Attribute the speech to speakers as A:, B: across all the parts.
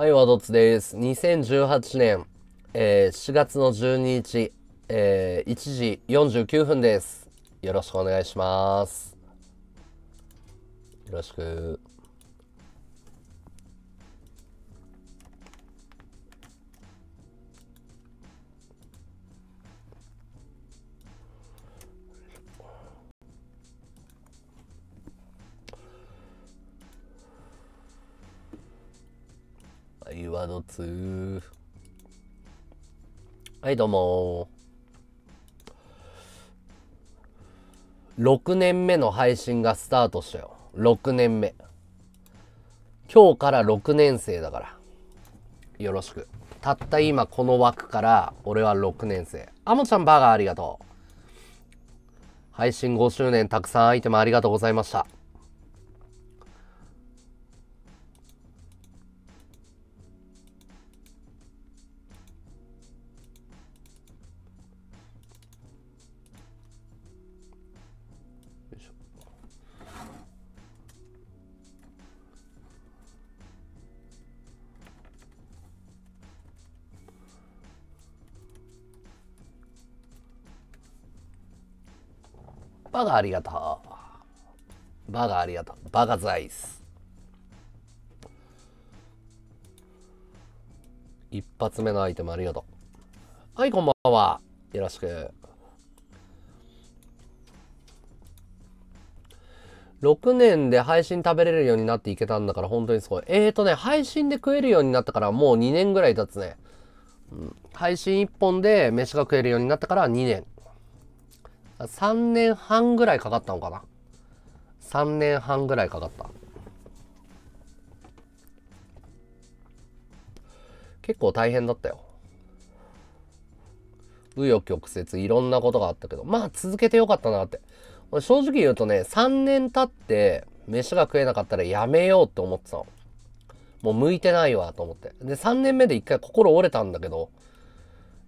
A: はい、ワドツです。2018年、えー、4月の12日、えー、1時49分です。よろしくお願いします。よろしく。つはいどうも6年目の配信がスタートしたよ6年目今日から6年生だからよろしくたった今この枠から俺は6年生あもちゃんバーガーありがとう配信5周年たくさんアイテムありがとうございましたバガありがとう。バガありがとう。バがザイス。一発目のアイテムありがとう。はい、こんばんは。よろしく。6年で配信食べれるようになっていけたんだから本当にすごい。えーとね、配信で食えるようになったからもう2年ぐらい経つね。うん、配信1本で飯が食えるようになったから2年。3年半ぐらいかかったのかな3年半ぐらいかかった結構大変だったよ紆余曲折いろんなことがあったけどまあ続けてよかったなって正直言うとね3年経って飯が食えなかったらやめようって思ってたのもう向いてないわと思ってで3年目で一回心折れたんだけど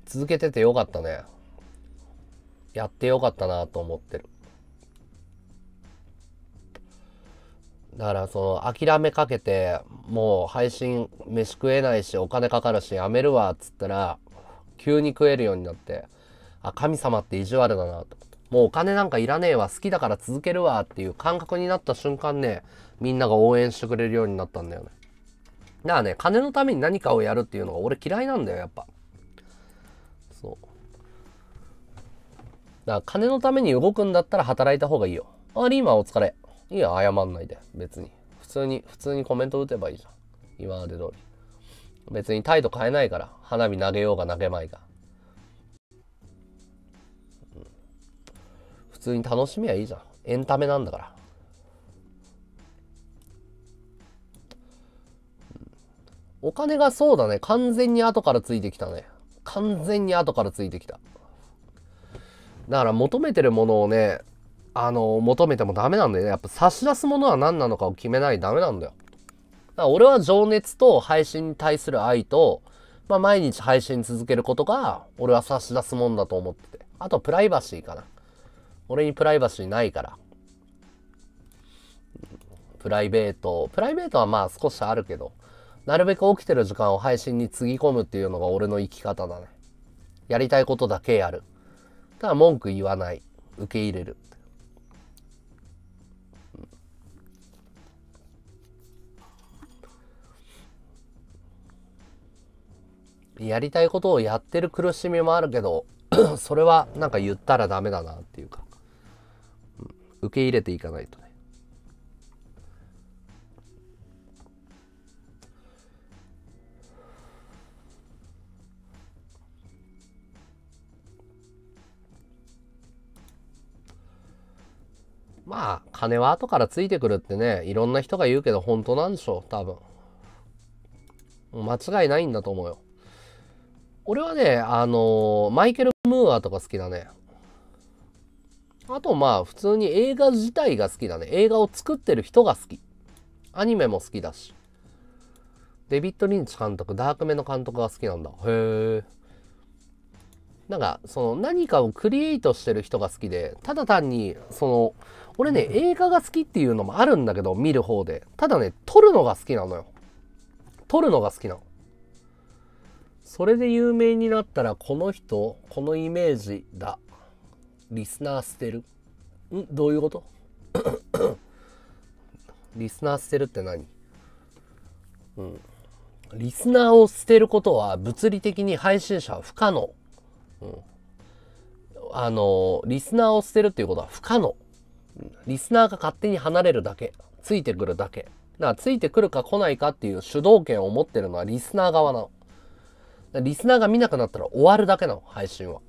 A: 続けててよかったねやってよかったなと思ってる。だからその諦めかけてもう配信飯食えないしお金かかるしやめるわっつったら急に食えるようになってあ神様って意地悪だなともうお金なんかいらねえわ好きだから続けるわっていう感覚になった瞬間ねみんなが応援してくれるようになったんだよねだからね金のために何かをやるっていうのが俺嫌いなんだよやっぱだから金のために動くんだったら働いた方がいいよ。あ、リーマンお疲れ。いいや、謝んないで。別に。普通に、普通にコメント打てばいいじゃん。今まで通り。別に態度変えないから。花火投げようが投げまいが。普通に楽しみはいいじゃん。エンタメなんだから。お金がそうだね。完全に後からついてきたね。完全に後からついてきた。だから求めてるものをね、あの、求めてもダメなんだよね。やっぱ差し出すものは何なのかを決めないとダメなんだよ。だから俺は情熱と配信に対する愛と、まあ、毎日配信続けることが、俺は差し出すもんだと思ってて。あと、プライバシーかな。俺にプライバシーないから。プライベート。プライベートはまあ少しあるけど、なるべく起きてる時間を配信につぎ込むっていうのが俺の生き方だね。やりたいことだけやる。だから文句言わない。受け入れる。やりたいことをやってる苦しみもあるけど それはなんか言ったらダメだなっていうか、受け入れていかないと。まあ、金は後からついてくるってね、いろんな人が言うけど、本当なんでしょう、多分。間違いないんだと思うよ。俺はね、あのー、マイケル・ムーアとか好きだね。あとまあ、普通に映画自体が好きだね。映画を作ってる人が好き。アニメも好きだし。デビッド・リンチ監督、ダークメの監督が好きなんだ。へえ。なんか、その何かをクリエイトしてる人が好きで、ただ単に、その、俺ね、映画が好きっていうのもあるんだけど、見る方で。ただね、撮るのが好きなのよ。撮るのが好きなの。それで有名になったら、この人、このイメージだ。リスナー捨てる。んどういうこと リスナー捨てるって何うん。リスナーを捨てることは物理的に配信者は不可能。うん。あの、リスナーを捨てるっていうことは不可能。リスナーが勝手に離れるだけ、ついてくるだけ。だからついてくるか来ないかっていう主導権を持ってるのはリスナー側なの。リスナーが見なくなったら終わるだけなの、配信は。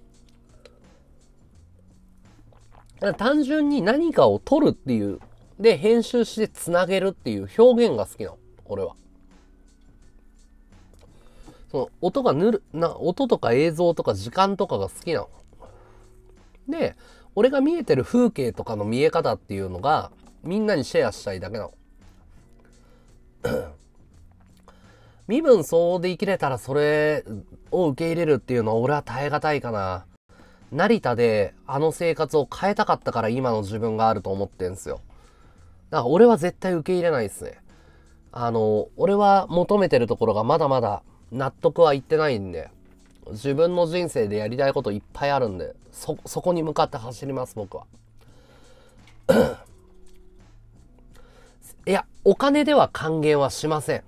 A: 単純に何かを取るっていう、で、編集してつなげるっていう表現が好きなの、俺は。その音がぬる、な、音とか映像とか時間とかが好きなの。で、俺が見えてる風景とかの見え方っていうのが、みんなにシェアしたいだけなの。身分相応で生きれたらそれを受け入れるっていうのは俺は耐え難いかな。成田であの生活を変えたかったから今の自分があると思ってんすよ。だから俺は絶対受け入れないっすね。あの、俺は求めてるところがまだまだ納得はいってないんで。自分の人生でやりたいこといっぱいあるんで、そ、そこに向かって走ります、僕は。いや、お金では還元はしません。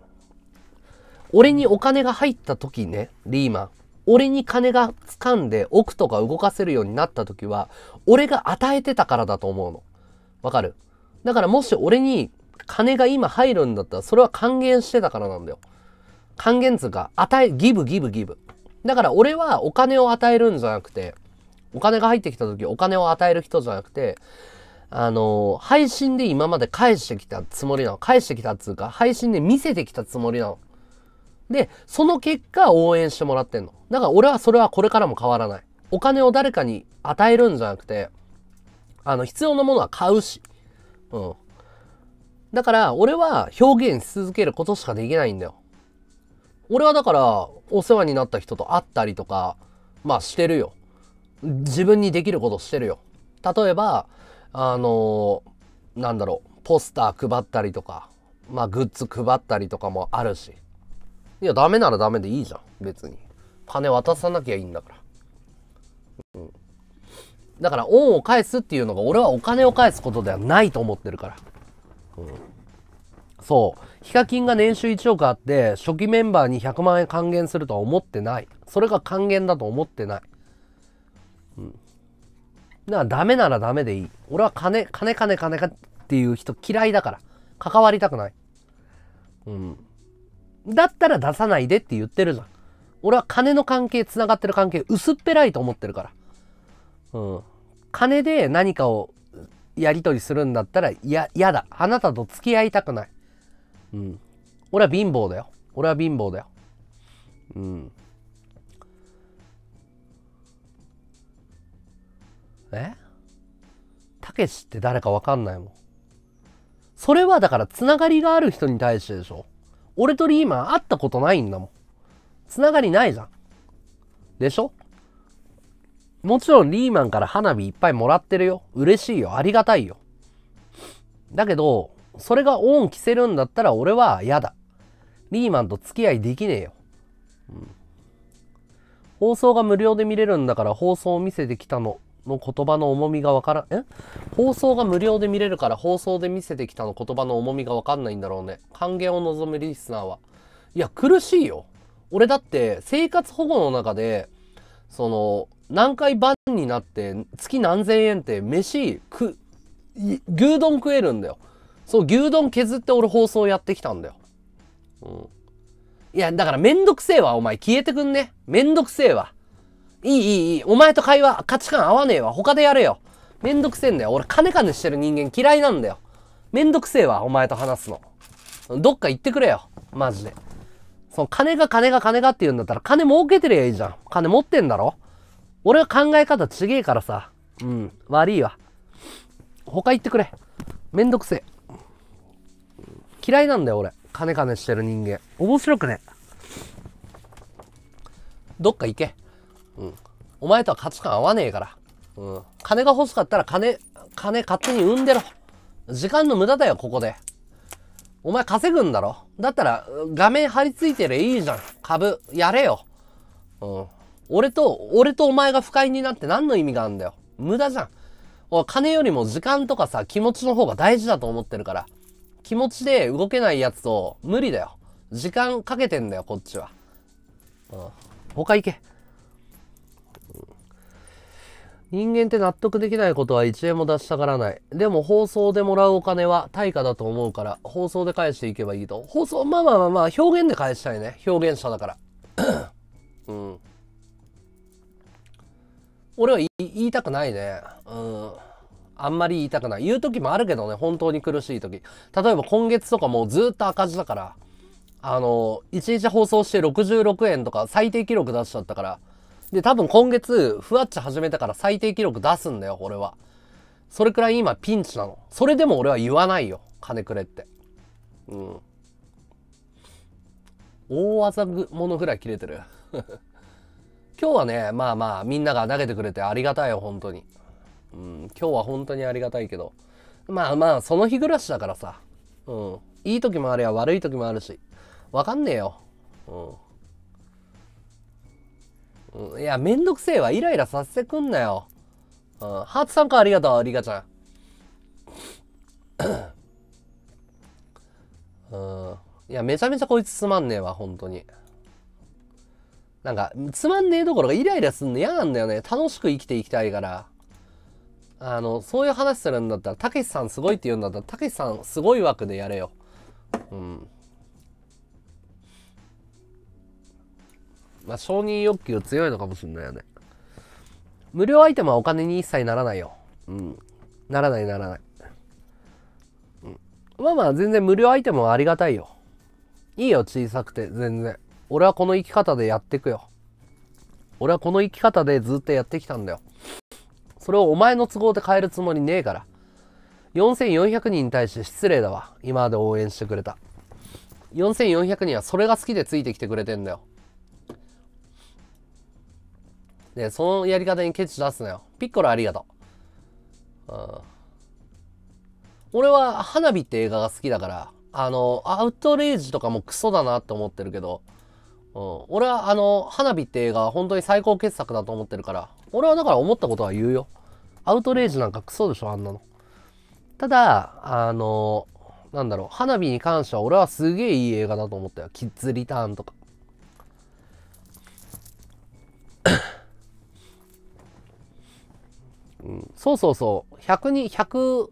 A: 俺にお金が入った時ね、リーマン。俺に金が掴んで奥とか動かせるようになった時は、俺が与えてたからだと思うの。わかるだからもし俺に金が今入るんだったら、それは還元してたからなんだよ。還元つうか、与え、ギブギブギブ。だから俺はお金を与えるんじゃなくて、お金が入ってきた時お金を与える人じゃなくて、あの配信で今まで返してきたつもりなの。返してきたっつうか、配信で見せてきたつもりなの。で、その結果応援してもらってんの。だから俺はそれはこれからも変わらない。お金を誰かに与えるんじゃなくて、あの、必要なものは買うし。うん。だから、俺は表現し続けることしかできないんだよ。俺はだからお世話になった人と会ったりとかまあしてるよ自分にできることしてるよ例えばあのー、なんだろうポスター配ったりとかまあグッズ配ったりとかもあるしいやダメならダメでいいじゃん別に金渡さなきゃいいんだから、うん、だから恩を返すっていうのが俺はお金を返すことではないと思ってるから、うん、そうヒカキンが年収1億あって、初期メンバーに100万円還元するとは思ってない。それが還元だと思ってない。うん。だからダメならダメでいい。俺は金、金、金、金かっていう人嫌いだから。関わりたくない。うん。だったら出さないでって言ってるじゃん。俺は金の関係、繋がってる関係、薄っぺらいと思ってるから。うん。金で何かをやり取りするんだったら、や、嫌だ。あなたと付き合いたくない。うん。俺は貧乏だよ。俺は貧乏だよ。うん。えたけしって誰かわかんないもん。それはだからつながりがある人に対してでしょ。俺とリーマン会ったことないんだもん。つながりないじゃん。でしょもちろんリーマンから花火いっぱいもらってるよ。嬉しいよ。ありがたいよ。だけど、それがオン着せるんだったら俺は嫌だ。リーマンと付き合いできねえよ。うん、放送が無料で見れるんだから放送を見せてきたの。の言葉の重みがわからん、え放送が無料で見れるから放送で見せてきたの言葉の重みがわかんないんだろうね。還元を望むリスナーは。いや、苦しいよ。俺だって生活保護の中で、その、何回バンになって月何千円って飯く牛丼食えるんだよ。そう、牛丼削って俺放送やってきたんだよ。うん。いや、だからめんどくせえわ、お前。消えてくんね。めんどくせえわ。いいいいいい。お前と会話、価値観合わねえわ。他でやれよ。めんどくせえんだよ。俺、金金してる人間嫌いなんだよ。めんどくせえわ、お前と話すの。どっか行ってくれよ。マジで。その金が金が金がって言うんだったら金儲けてりゃいいじゃん。金持ってんだろ俺は考え方ちげえからさ。うん。悪いわ。他行ってくれ。めんどくせえ。嫌いなんだよ、俺。金金してる人間。面白くね。どっか行け。うん。お前とは価値観合わねえから。うん。金が欲しかったら金、金勝手に産んでろ。時間の無駄だよ、ここで。お前稼ぐんだろだったら、画面張り付いてりゃいいじゃん。株、やれよ。うん。俺と、俺とお前が不快になって何の意味があんだよ。無駄じゃん。お金よりも時間とかさ、気持ちの方が大事だと思ってるから。気持ちで動けないやつと無理だよ。時間かけてんだよ、こっちは。うん。他行け。人間って納得できないことは1円も出したがらない。でも放送でもらうお金は対価だと思うから、放送で返していけばいいと。放送、まあまあまあまあ、表現で返したいね。表現者だから。うん。俺は言いたくないね。うん。あんまり言いたくない。言う時もあるけどね、本当に苦しい時。例えば今月とかもうずっと赤字だから、あの、1日放送して66円とか最低記録出しちゃったから。で、多分今月、ふわっち始めたから最低記録出すんだよ、俺は。それくらい今ピンチなの。それでも俺は言わないよ、金くれって。うん。大技ものぐらい切れてる 今日はね、まあまあ、みんなが投げてくれてありがたいよ、本当に。うん、今日は本当にありがたいけど。まあまあ、その日暮らしだからさ。うん。いい時もあれば悪い時もあるし。わかんねえよ。うん。うん、いや、めんどくせえわ。イライラさせてくんなよ。うん。ハーツさんかありがとう、リカちゃん。うん。いや、めちゃめちゃこいつつまんねえわ、本当に。なんか、つまんねえどころがイライラすんの嫌なんだよね。楽しく生きていきたいから。あの、そういう話するんだったら、たけしさんすごいって言うんだったら、たけしさんすごい枠でやれよ。うん。まあ、承認欲求強いのかもしんないよね。無料アイテムはお金に一切ならないよ。うん。ならないならない。うん、まあまあ、全然無料アイテムはありがたいよ。いいよ、小さくて、全然。俺はこの生き方でやってくよ。俺はこの生き方でずっとやってきたんだよ。それをお前の都合で変えるつもりねえから。4400人に対して失礼だわ。今まで応援してくれた。4400人はそれが好きでついてきてくれてんだよ。で、そのやり方にケチ出すなよ。ピッコロありがとう。うん。俺は花火って映画が好きだから、あの、アウトレイジとかもクソだなって思ってるけど、うん、俺はあの、花火って映画本当に最高傑作だと思ってるから、俺はだから思ったことは言うよ。アウトレイジなんかクソでしょ、あんなの。ただ、あの、なんだろう、花火に関しては俺はすげえいい映画だと思ったよ。キッズリターンとか。うん、そうそうそう。100人、120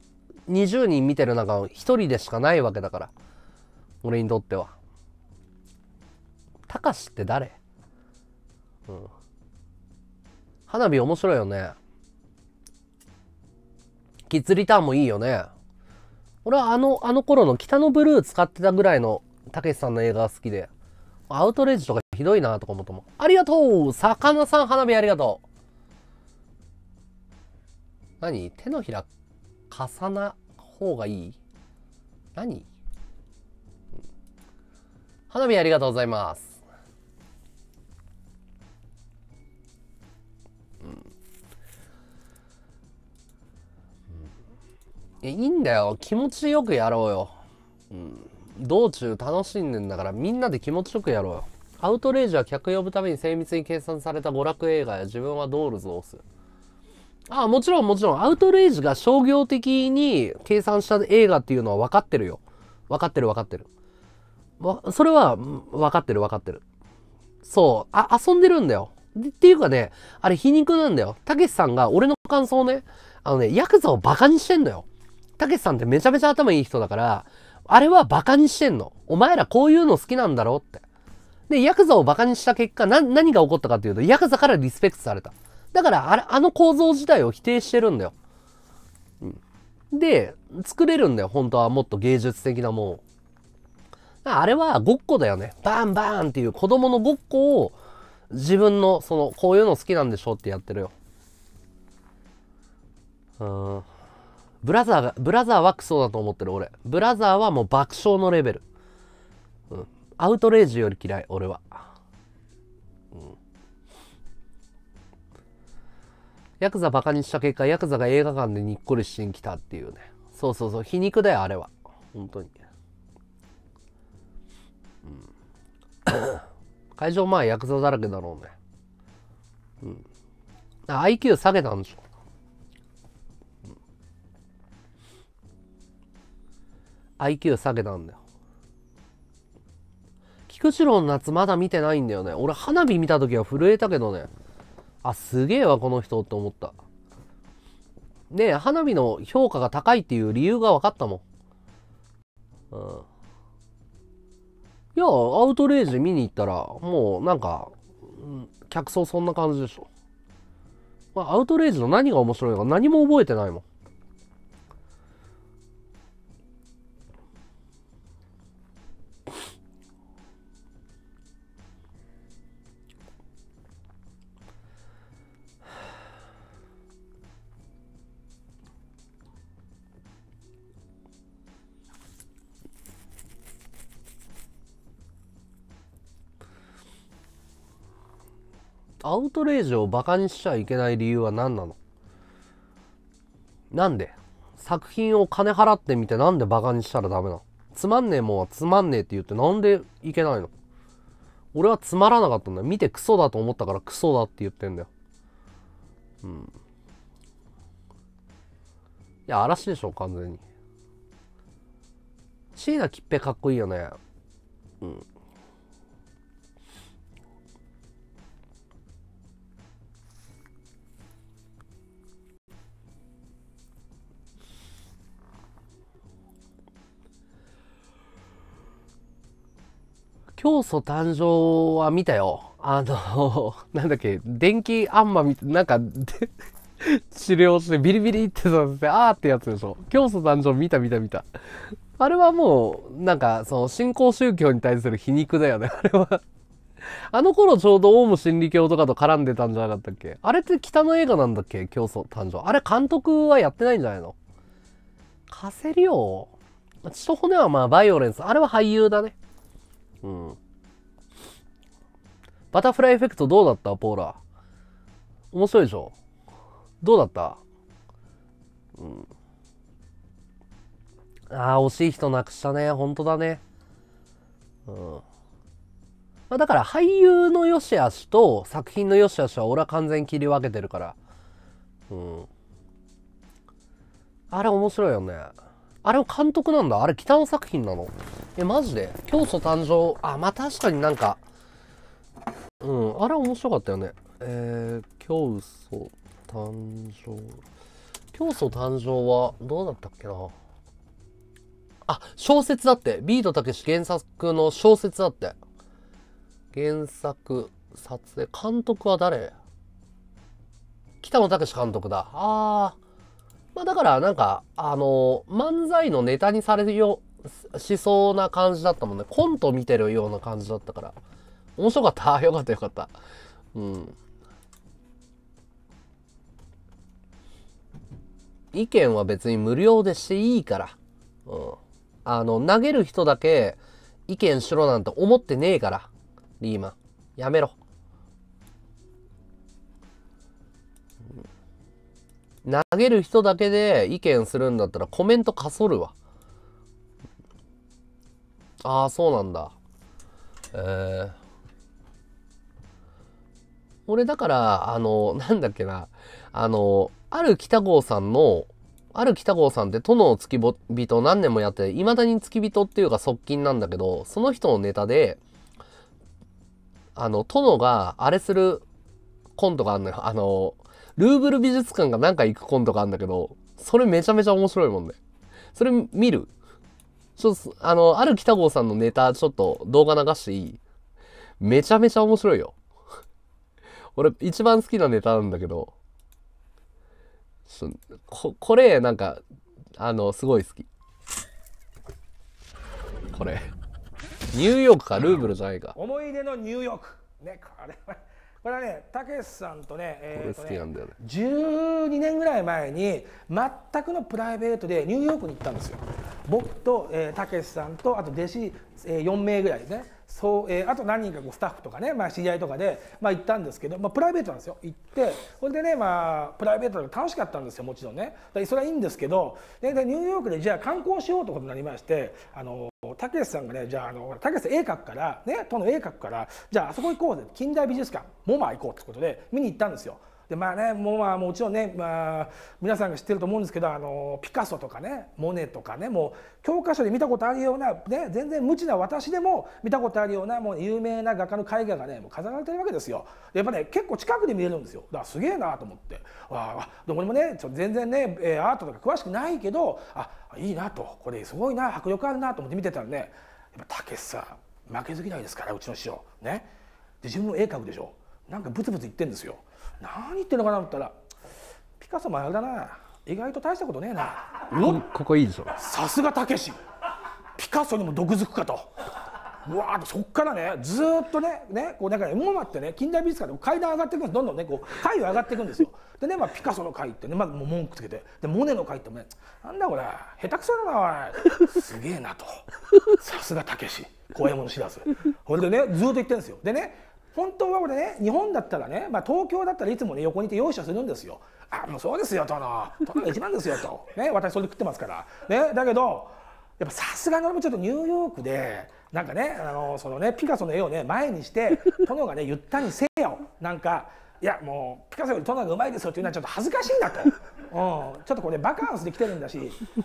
A: 人見てる中、1人でしかないわけだから。俺にとっては。たかしって誰うん。花火面白いよね。キッズリターンもいいよね。俺はあの、あの頃の北のブルー使ってたぐらいのたけしさんの映画が好きで、アウトレイジとかひどいなとか思っても、ありがとう魚さん花火ありがとう何手のひら重な方がいい何花火ありがとうございます。いや、いいんだよ。気持ちよくやろうよ。うん。道中楽しんでんだから、みんなで気持ちよくやろうよ。アウトレイジは客呼ぶために精密に計算された娯楽映画や自分はドールズを押す。ああ、もちろんもちろん、アウトレイジが商業的に計算した映画っていうのは分かってるよ。分かってる分かってる。それは分かってる分かってる。そう、あ、遊んでるんだよ。っていうかね、あれ皮肉なんだよ。たけしさんが俺の感想ね、あのね、ヤクザをバカにしてんのよ。たけしさんってめちゃめちゃ頭いい人だから、あれはバカにしてんの。お前らこういうの好きなんだろって。で、ヤクザをバカにした結果、な、何が起こったかというと、ヤクザからリスペクトされた。だから、あれ、あの構造自体を否定してるんだよ。うん。で、作れるんだよ、本当はもっと芸術的なもんあれはごっこだよね。バンバンっていう子供のごっこを自分の、その、こういうの好きなんでしょってやってるよ。うん。ブラザーが、ブラザーはクソだと思ってる俺。ブラザーはもう爆笑のレベル。うん。アウトレイジより嫌い、俺は。うん。ヤクザバカにした結果、ヤクザが映画館でにっこりしに来たっていうね。そうそうそう、皮肉だよ、あれは。本当に。うん、会場前、ヤクザだらけだろうね。うん。IQ 下げたんでしょ。IQ 下げたんだよ。菊池郎の夏まだ見てないんだよね。俺花火見た時は震えたけどね。あ、すげえわ、この人って思った。え花火の評価が高いっていう理由が分かったもん。うん。いや、アウトレイジ見に行ったら、もうなんか、うん、客層そんな感じでしょ。まあ、アウトレイジの何が面白いのか何も覚えてないもん。アウトレイジをバカにしちゃいけない理由は何なのなんで作品を金払ってみてなんでバカにしたらダメなのつまんねえもんはつまんねえって言ってなんでいけないの俺はつまらなかったんだよ。見てクソだと思ったからクソだって言ってんだよ。うん。いや、嵐でしょ、完全に。椎名っ平かっこいいよね。うん。教祖誕生は見たよ。あの、なんだっけ、電気あんまなんか、治 療してビリビリってさせて、あーってやつでしょ。教祖誕生見た見た見た。あれはもう、なんか、その、新興宗教に対する皮肉だよね、あれはあの頃ちょうどオウム真理教とかと絡んでたんじゃなかったっけあれって北の映画なんだっけ教祖誕生。あれ監督はやってないんじゃないの貸せるよ。血と骨はまあバイオレンス。あれは俳優だね。うん。バタフライエフェクトどうだったポーラ。面白いでしょどうだったうん。ああ、惜しい人なくしたね。本当だね。うん。まあだから俳優の良し悪しと作品の良し悪しは俺は完全に切り分けてるから。うん。あれ面白いよね。あれは監督なんだ。あれ、北の作品なの。え、マジで教祖誕生。あ、まあ、確かになんか、うん、あれ面白かったよね。えー、教祖誕生。教祖誕生は、どうだったっけな。あ、小説だって。ビートたけし原作の小説だって。原作、撮影。監督は誰北野武監督だ。あー。まあだからなんか、あの、漫才のネタにされるよ、しそうな感じだったもんね。コント見てるような感じだったから。面白かった。よかったよかった。うん。意見は別に無料でしていいから。うん。あの、投げる人だけ意見しろなんて思ってねえから。リーマン。やめろ。投げる人だけで意見するんだったらコメントかそるわ。ああ、そうなんだ。えー、俺だから、あの、なんだっけな、あの、ある北郷さんの、ある北郷さんって殿の付き人何年もやって、いまだに付き人っていうか側近なんだけど、その人のネタで、あの、殿があれするコントがあるのよ。あの、ルーブル美術館がなんか行くコントがあるんだけど、それめちゃめちゃ面白いもんね。それ見るちょっと、あの、ある北郷さんのネタ、ちょっと動画流していいめちゃめちゃ面白いよ。俺、一番好きなネタなんだけど、ここれ、なんか、あの、すごい好き。これ。ニューヨークか、ルーブルじゃないか。
B: 思い出のニューヨーク。ね、これは。これはねたけしさんとね,、えー、とね12年ぐらい前に全くのプライベートでニューヨークに行ったんですよ僕とたけしさんとあと弟子、えー、4名ぐらいですねそうえー、あと何人かこうスタッフとかね、まあ、知り合いとかで、まあ、行ったんですけど、まあ、プライベートなんですよ行ってそれでね、まあ、プライベートで楽しかったんですよもちろんねそれはいいんですけどででニューヨークでじゃあ観光しようということになりましてあのたけしさんがねじゃあのたけしさ絵描くからね都の絵描くからじゃああそこ行こうぜ近代美術館モマ行こうってことで見に行ったんですよ。でまあねもうまあもちろんね、まあ、皆さんが知ってると思うんですけどあのピカソとかねモネとかねもう教科書で見たことあるような、ね、全然無知な私でも見たことあるようなもう有名な画家の絵画がねもう飾られてるわけですよ。やっぱね結構近くで見えるんですよだからすげえなと思ってあどこにもねちょ全然ねアートとか詳しくないけどあいいなとこれすごいな迫力あるなと思って見てたらねやっぱ武さん負けず嫌いですからうちの師匠ねで自分も絵描くでしょなんかブツブツ言ってんですよ何言ってんのかなと思ったらピカソもあれだな意外と大したことねえなここいいぞさすがたけしピカソにも毒づくかとうわーとそこからねずっとねねこうだからモマってね近代美術館で階段上がっていくんですどんどんねこう階を上がっていくんですよでね、まあ、ピカソの階ってね、まあ、もう文句つけてでモネの階ってもねなんだこれ下手くそだなおいすげえなとさすがたけし怖いもの知らずほんでねずっと言ってるんですよでね本当は俺ね日本だったらね、まあ、東京だったらいつもね横にいて容赦するんですよ。あもうそうですよ殿殿が一番ですよと、ね、私それで食ってますから、ね、だけどやっぱさすがに俺もちょっとニューヨークでなんかねあのそのねピカソの絵をね前にして 殿がね言ったにせよなんかいやもうピカソより殿がうまいですよっていうのは ちょっと恥ずかしいなと、うん、ちょっとこれバカンスで来てるんだし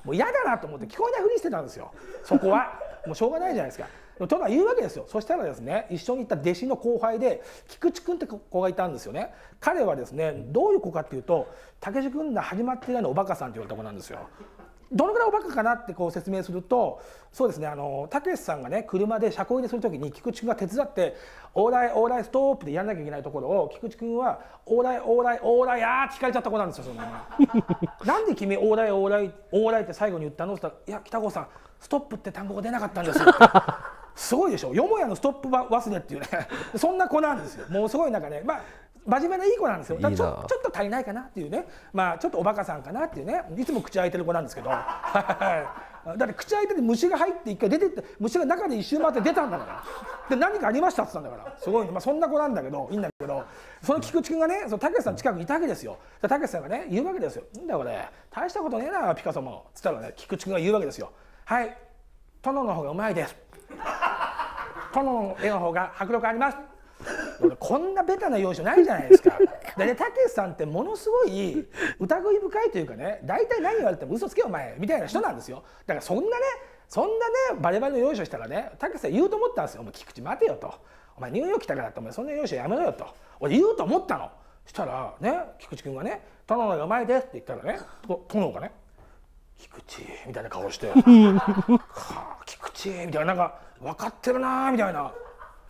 B: もう嫌だなと思って聞こえないふりしてたんですよそこはもうしょうがないじゃないですか。とか言うわけですよそしたらですね一緒に行った弟子の後輩で菊池君って子がいたんですよね彼はですねどういう子かっていうと武志君が始まって以来のおバカさんって言われた子なんですよ。どのぐらいおバカかなってこう説明するとそうですねあのたけしさんがね車で車庫入れする時に菊池君が手伝って「往来往来ストップ」でやらなきゃいけないところを菊池君は「往来往来往来ラあー」って聞かれちゃった子なんですよそのまま。なんで君「往来往来往来って最後に言ったのって言ったら「いや北郷さんストップって単語が出なかったんですよ」すごいでしょよもやのストップ忘れっていうね そんな子なんですよもうすごいなんかねまあ真面目ないい子なんですよちょちょっと足りないかなっていうねまあちょっとおバカさんかなっていうねいつも口開いてる子なんですけど だって口開いてて虫が入って一回出てって虫が中で一周回って出たんだからで何かありましたって言ったんだからすごい、まあ、そんな子なんだけどいいんだけどその菊池君がねそのたけしさん近くにいたわけですよたけしさんがね言うわけですよ「んだこれ大したことねえなピカソも」っつったらね菊池君が言うわけですよ「はい殿の方がうまいです」殿 の絵の方が迫力ありますこんなベタな要書ないじゃないですか。で たけしさんってものすごい疑い深いというかね大体何言われても嘘つけお前みたいな人なんですよだからそんなねそんなねバレバレの要書したらねたけしさん言うと思ったんですよ「お前菊池待てよ」と「お前ニューヨーク来たからってお前そんな要書やめろよ」と俺言うと思ったのしたらね菊池君がね「殿の名前で」って言ったらね殿がね「菊池」みたいな顔して「は あちみたいななんか分かってるなみたいな。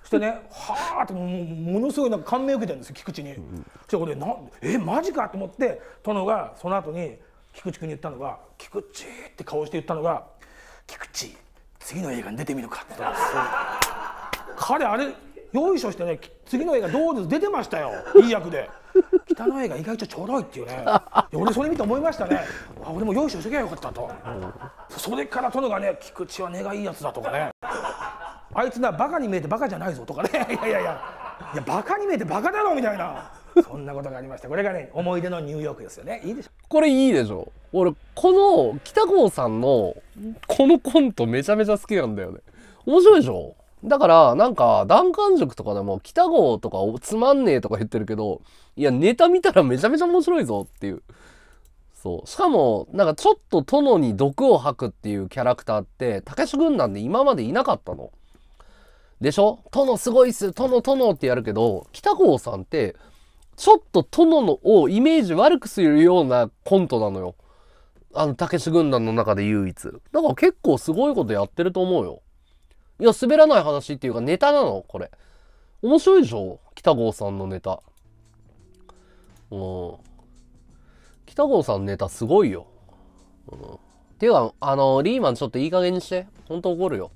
B: してね、はあってものすごいなんか感銘を受けてるんです菊池に。そしてこれなえマジかと思って殿がその後に菊池君に言ったのが「菊池」って顔して言ったのが「菊池次の映画に出てみるか」って言ったんです彼あれよいしょしてね次の映画どうです出てましたよいい役で。歌の絵が意外とちょろいっていうね俺それ見て思いましたねあ俺も用意しとけばよかったと、うん、それから殿がね菊池は根がいいやつだとかねあいつなバカに見えてバカじゃないぞとかね いやいやいやいやバカに見えてバカだろみたいなそんなことがありましたこれがね思い出のニューヨークですよねいいでしょ
A: これいいでしょ俺この北郷さんのこのコントめちゃめちゃ好きなんだよね面白いでしょだから、なんか、弾丸塾とかでも、北郷とかつまんねえとか言ってるけど、いや、ネタ見たらめちゃめちゃ面白いぞっていう。そう。しかも、なんかちょっと殿に毒を吐くっていうキャラクターって、武志軍団で今までいなかったの。でしょ殿すごいっす、殿殿ってやるけど、北郷さんって、ちょっと殿のをイメージ悪くするようなコントなのよ。あの、武志軍団の中で唯一。だから結構すごいことやってると思うよ。いや、滑らない話っていうかネタなのこれ。面白いでしょ北郷さんのネタ。うん。北郷さんネタすごいよ。うん。ていうか、あの、リーマンちょっといい加減にして。ほんと怒るよ。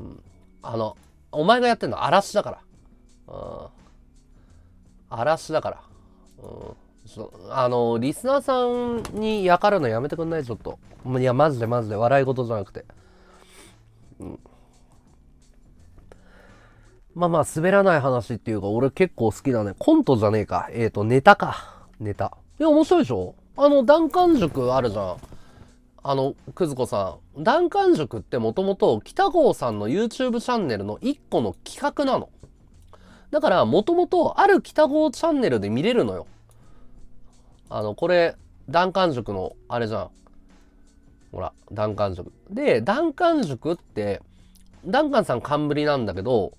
A: うん。あの、お前がやってんの嵐だから。うん。嵐だから。うん。あの、リスナーさんにやかるのやめてくんないちょっと。いや、マジでマジで。笑い事じゃなくて。うん。まあまあ、滑らない話っていうか、俺結構好きだね。コントじゃねえか。えっ、ー、と、ネタか。ネタ。いや、面白いでしょあの、弾丸塾あるじゃん。あの、くず子さん。弾丸塾ってもともと、北郷さんの YouTube チャンネルの一個の企画なの。だから、もともと、ある北郷チャンネルで見れるのよ。あの、これ、弾丸塾の、あれじゃん。ほら、弾丸塾。で、弾丸塾って、弾丸さん冠なんだけど、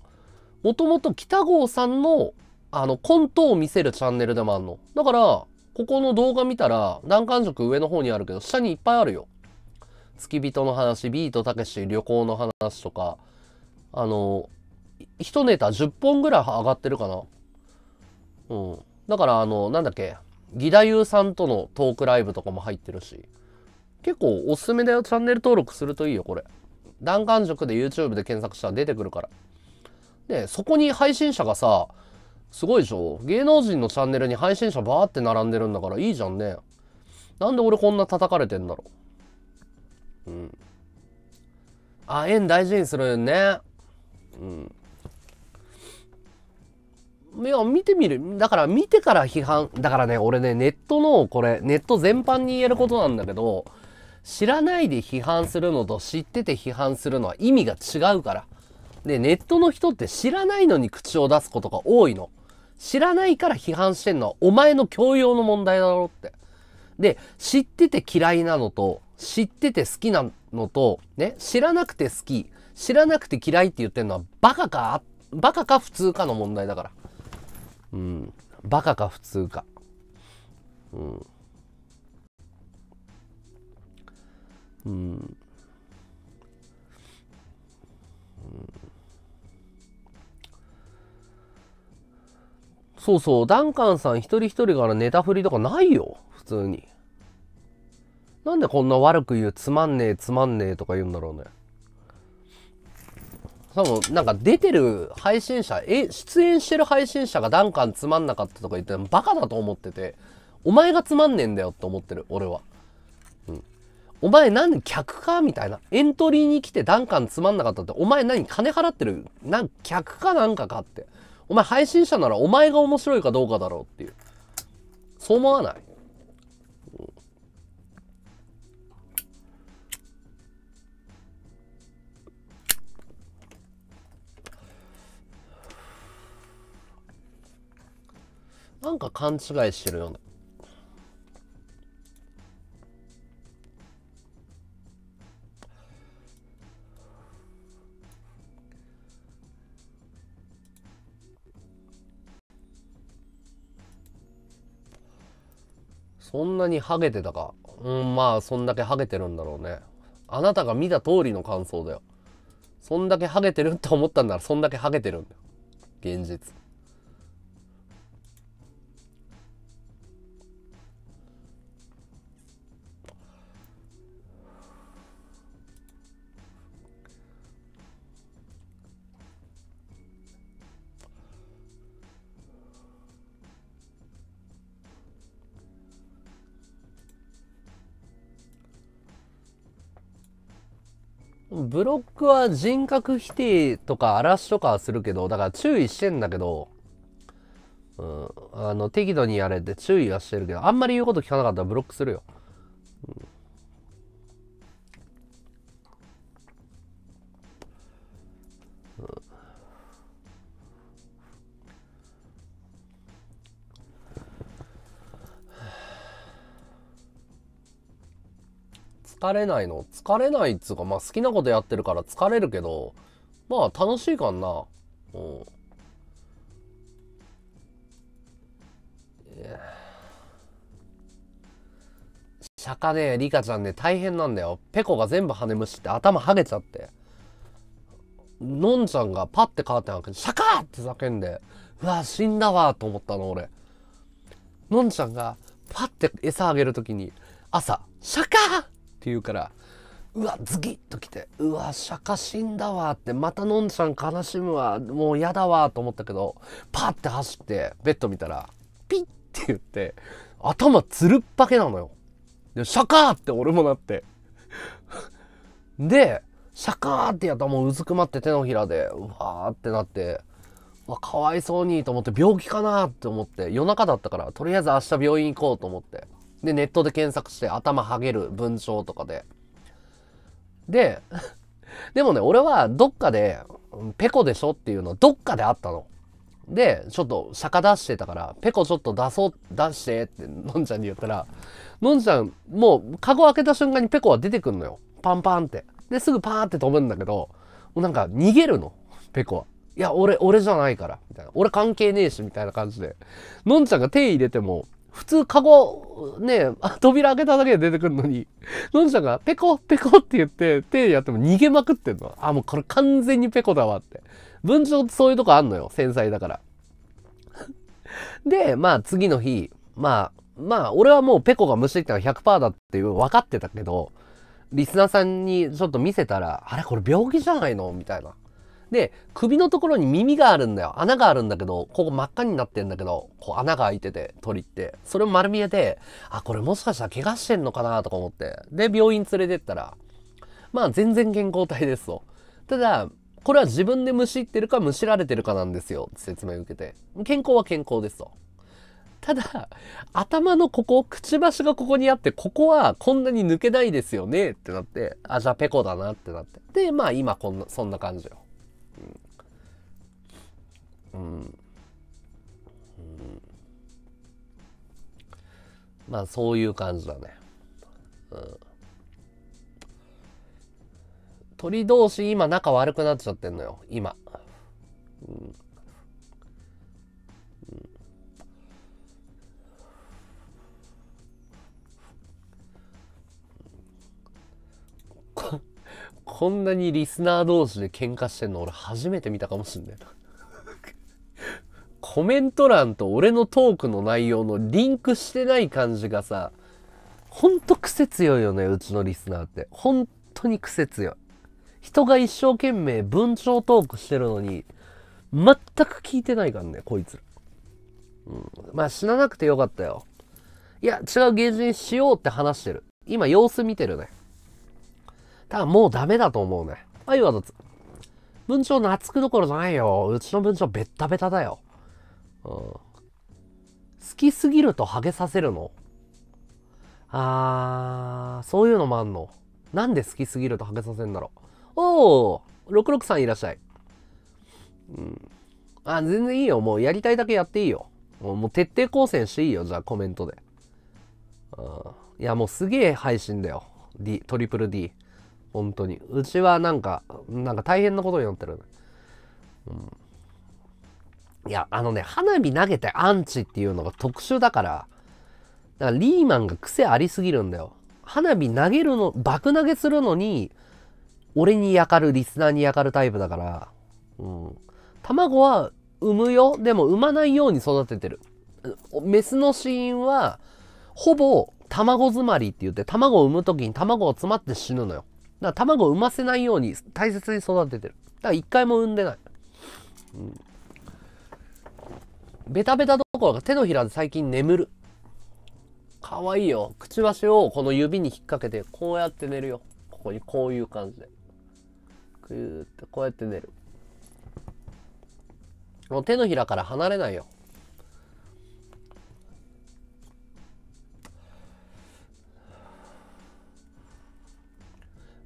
A: もともと北郷さんの、あの、コントを見せるチャンネルでもあんの。だから、ここの動画見たら、難関塾上の方にあるけど、下にいっぱいあるよ。付き人の話、ビートたけし、旅行の話とか、あの、一ネタ10本ぐらい上がってるかな。うん。だから、あの、なんだっけ、義太夫さんとのトークライブとかも入ってるし、結構おすすめだよ。チャンネル登録するといいよ、これ。弾丸塾で YouTube で検索したら出てくるから。でそこに配信者がさ、すごいでしょ芸能人のチャンネルに配信者バーって並んでるんだからいいじゃんね。なんで俺こんな叩かれてんだろう。うん。あ、縁大事にするね。うん。いや、見てみる。だから見てから批判。だからね、俺ね、ネットの、これ、ネット全般に言えることなんだけど、知らないで批判するのと知ってて批判するのは意味が違うから。で、ネットの人って知らないのに口を出すことが多いの。知らないから批判してんのはお前の教養の問題だろって。で、知ってて嫌いなのと、知ってて好きなのと、ね、知らなくて好き、知らなくて嫌いって言ってんのはバカか、バカか普通かの問題だから。うん。バカか普通か。うん。うん。そうそう、ダンカンさん一人一人からネタ振りとかないよ、普通に。なんでこんな悪く言う、つまんねえ、つまんねえとか言うんだろうね。多分、なんか出てる配信者、え、出演してる配信者がダンカンつまんなかったとか言ってバカだと思ってて、お前がつまんねえんだよって思ってる、俺は。うん。お前なんで客かみたいな。エントリーに来てダンカンつまんなかったって、お前何金払ってるなん、客かなんかかって。お前配信者ならお前が面白いかどうかだろうっていう。そう思わない、うん、なんか勘違いしてるようなそんなにハゲてたか。うん、まあ、そんだけハゲてるんだろうね。あなたが見た通りの感想だよ。そんだけハゲてるって思ったんなら、そんだけハゲてるんだよ。現実。ブロックは人格否定とか荒らしとかはするけど、だから注意してんだけど、うん、あの、適度にやれって注意はしてるけど、あんまり言うこと聞かなかったらブロックするよ。疲れないの疲れないっつうか、まあ好きなことやってるから疲れるけど、まあ楽しいかんな。うん。釈迦ね、リカちゃんね、大変なんだよ。ペコが全部む虫って頭はげちゃって。のんちゃんがパッてカわっン開けて、シャカって叫んで、うわ、死んだわと思ったの、俺。のんちゃんが、パッて餌あげるときに、朝、シャカって言うからうわズキッときてうわ釈迦死んだわってまたのんちゃん悲しむわもうやだわと思ったけどパッて走ってベッド見たらピッって言って頭つるっぱけなのよ。でシャカーって俺もなってでシャカーってやったらもううずくまって手のひらでうわーってなってわかわいそうにと思って病気かなって思って夜中だったからとりあえず明日病院行こうと思ってで、ネットで検索して頭はげる文章とかで。で、でもね、俺はどっかで、ペコでしょっていうのどっかであったの。で、ちょっと釈迦出してたから、ペコちょっと出そう、出してってのんちゃんに言ったら、のんちゃん、もうカゴ開けた瞬間にペコは出てくんのよ。パンパンって。で、すぐパーって飛ぶんだけど、もうなんか逃げるの、ペコは。いや、俺、俺じゃないから、みたいな。俺関係ねえし、みたいな感じで。のんちゃんが手入れても、普通カゴ、ね、扉開けただけで出てくるのに、のんちゃんがペコペコって言って手やっても逃げまくってんの。あ、もうこれ完全にペコだわって。文章ってそういうとこあんのよ。繊細だから。で、まあ次の日、まあ、まあ俺はもうペコが虫できたら100%だっていう分かってたけど、リスナーさんにちょっと見せたら、あれこれ病気じゃないのみたいな。で、首のところに耳があるんだよ。穴があるんだけど、ここ真っ赤になってんだけど、こう穴が開いてて、鳥って。それを丸見えで、あ、これもしかしたら怪我してんのかなとか思って。で、病院連れてったら、まあ全然健康体ですと。ただ、これは自分でむしってるかむしられてるかなんですよ。説明を受けて。健康は健康ですと。ただ、頭のここ、くちばしがここにあって、ここはこんなに抜けないですよねってなって、あ、じゃあペコだなってなって。で、まあ今こんな、そんな感じよ。うん、うん、まあそういう感じだね。うん、鳥同士今仲悪くなっちゃってんのよ今、うん、うん、こんなにリスナー同士で喧嘩してんの俺初めて見たかもしんないなコメント欄と俺のトークの内容のリンクしてない感じがさ、ほんと癖強いよね、うちのリスナーって。本当に癖強い。人が一生懸命文章トークしてるのに、全く聞いてないからね、こいつら。うん、まあ死ななくてよかったよ。いや、違う芸人しようって話してる。今様子見てるね。ただもうダメだと思うね。はい、わざつ。文章懐くどころじゃないよ。うちの文章ベッタベタだよ。うん。好きすぎるとハゲさせるのあー、そういうのもあんの。なんで好きすぎるとハゲさせるんだろう。おー、66さんいらっしゃい。うん。あ、全然いいよ。もうやりたいだけやっていいよ。もう徹底抗戦していいよ。じゃあコメントで。うん。いや、もうすげえ配信だよ。D、トリプル D。本当に。うちはなんか、なんか大変なことになってる、うん。いや、あのね、花火投げてアンチっていうのが特殊だから、だからリーマンが癖ありすぎるんだよ。花火投げるの、爆投げするのに、俺にやかる、リスナーにやかるタイプだから、うん。卵は産むよ。でも産まないように育ててる。メスの死因は、ほぼ卵詰まりって言って、卵を産む時に卵を詰まって死ぬのよ。だから卵を産ませないように大切に育ててる。だから一回も産んでない。うんベタベタどころか手のひらで最近眠る。かわいいよ。くちばしをこの指に引っ掛けて、こうやって寝るよ。ここにこういう感じで。くーってこうやって寝る。もう手のひらから離れないよ。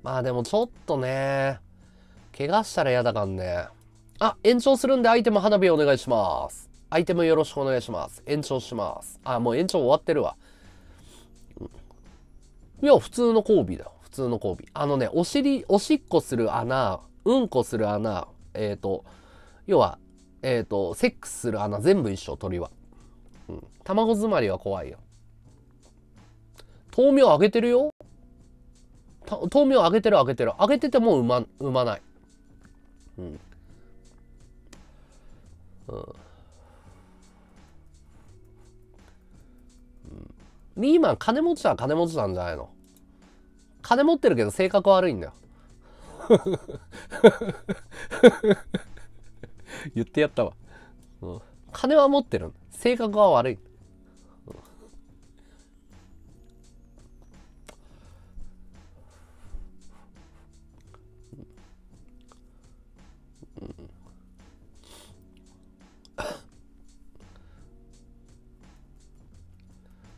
A: まあでもちょっとね、怪我したら嫌だかんね。あ、延長するんでアイテム花火お願いします。アイテムよろしくお願いします。延長します。あ、もう延長終わってるわ。いや、普通の交尾だ。普通の交尾。あのね、お尻、おしっこする穴、うんこする穴、えっ、ー、と、要は、えっ、ー、と、セックスする穴全部一緒、鳥は。うん。卵詰まりは怖いよ。豆苗あげてるよ豆苗あげてるあげてる。あげてても産ま産まない。うん。うん。リーマン金持ちは金持ちなんじゃないの金持ってるけど性格悪いんだよ。言ってやったわ、うん。金は持ってる。性格は悪い。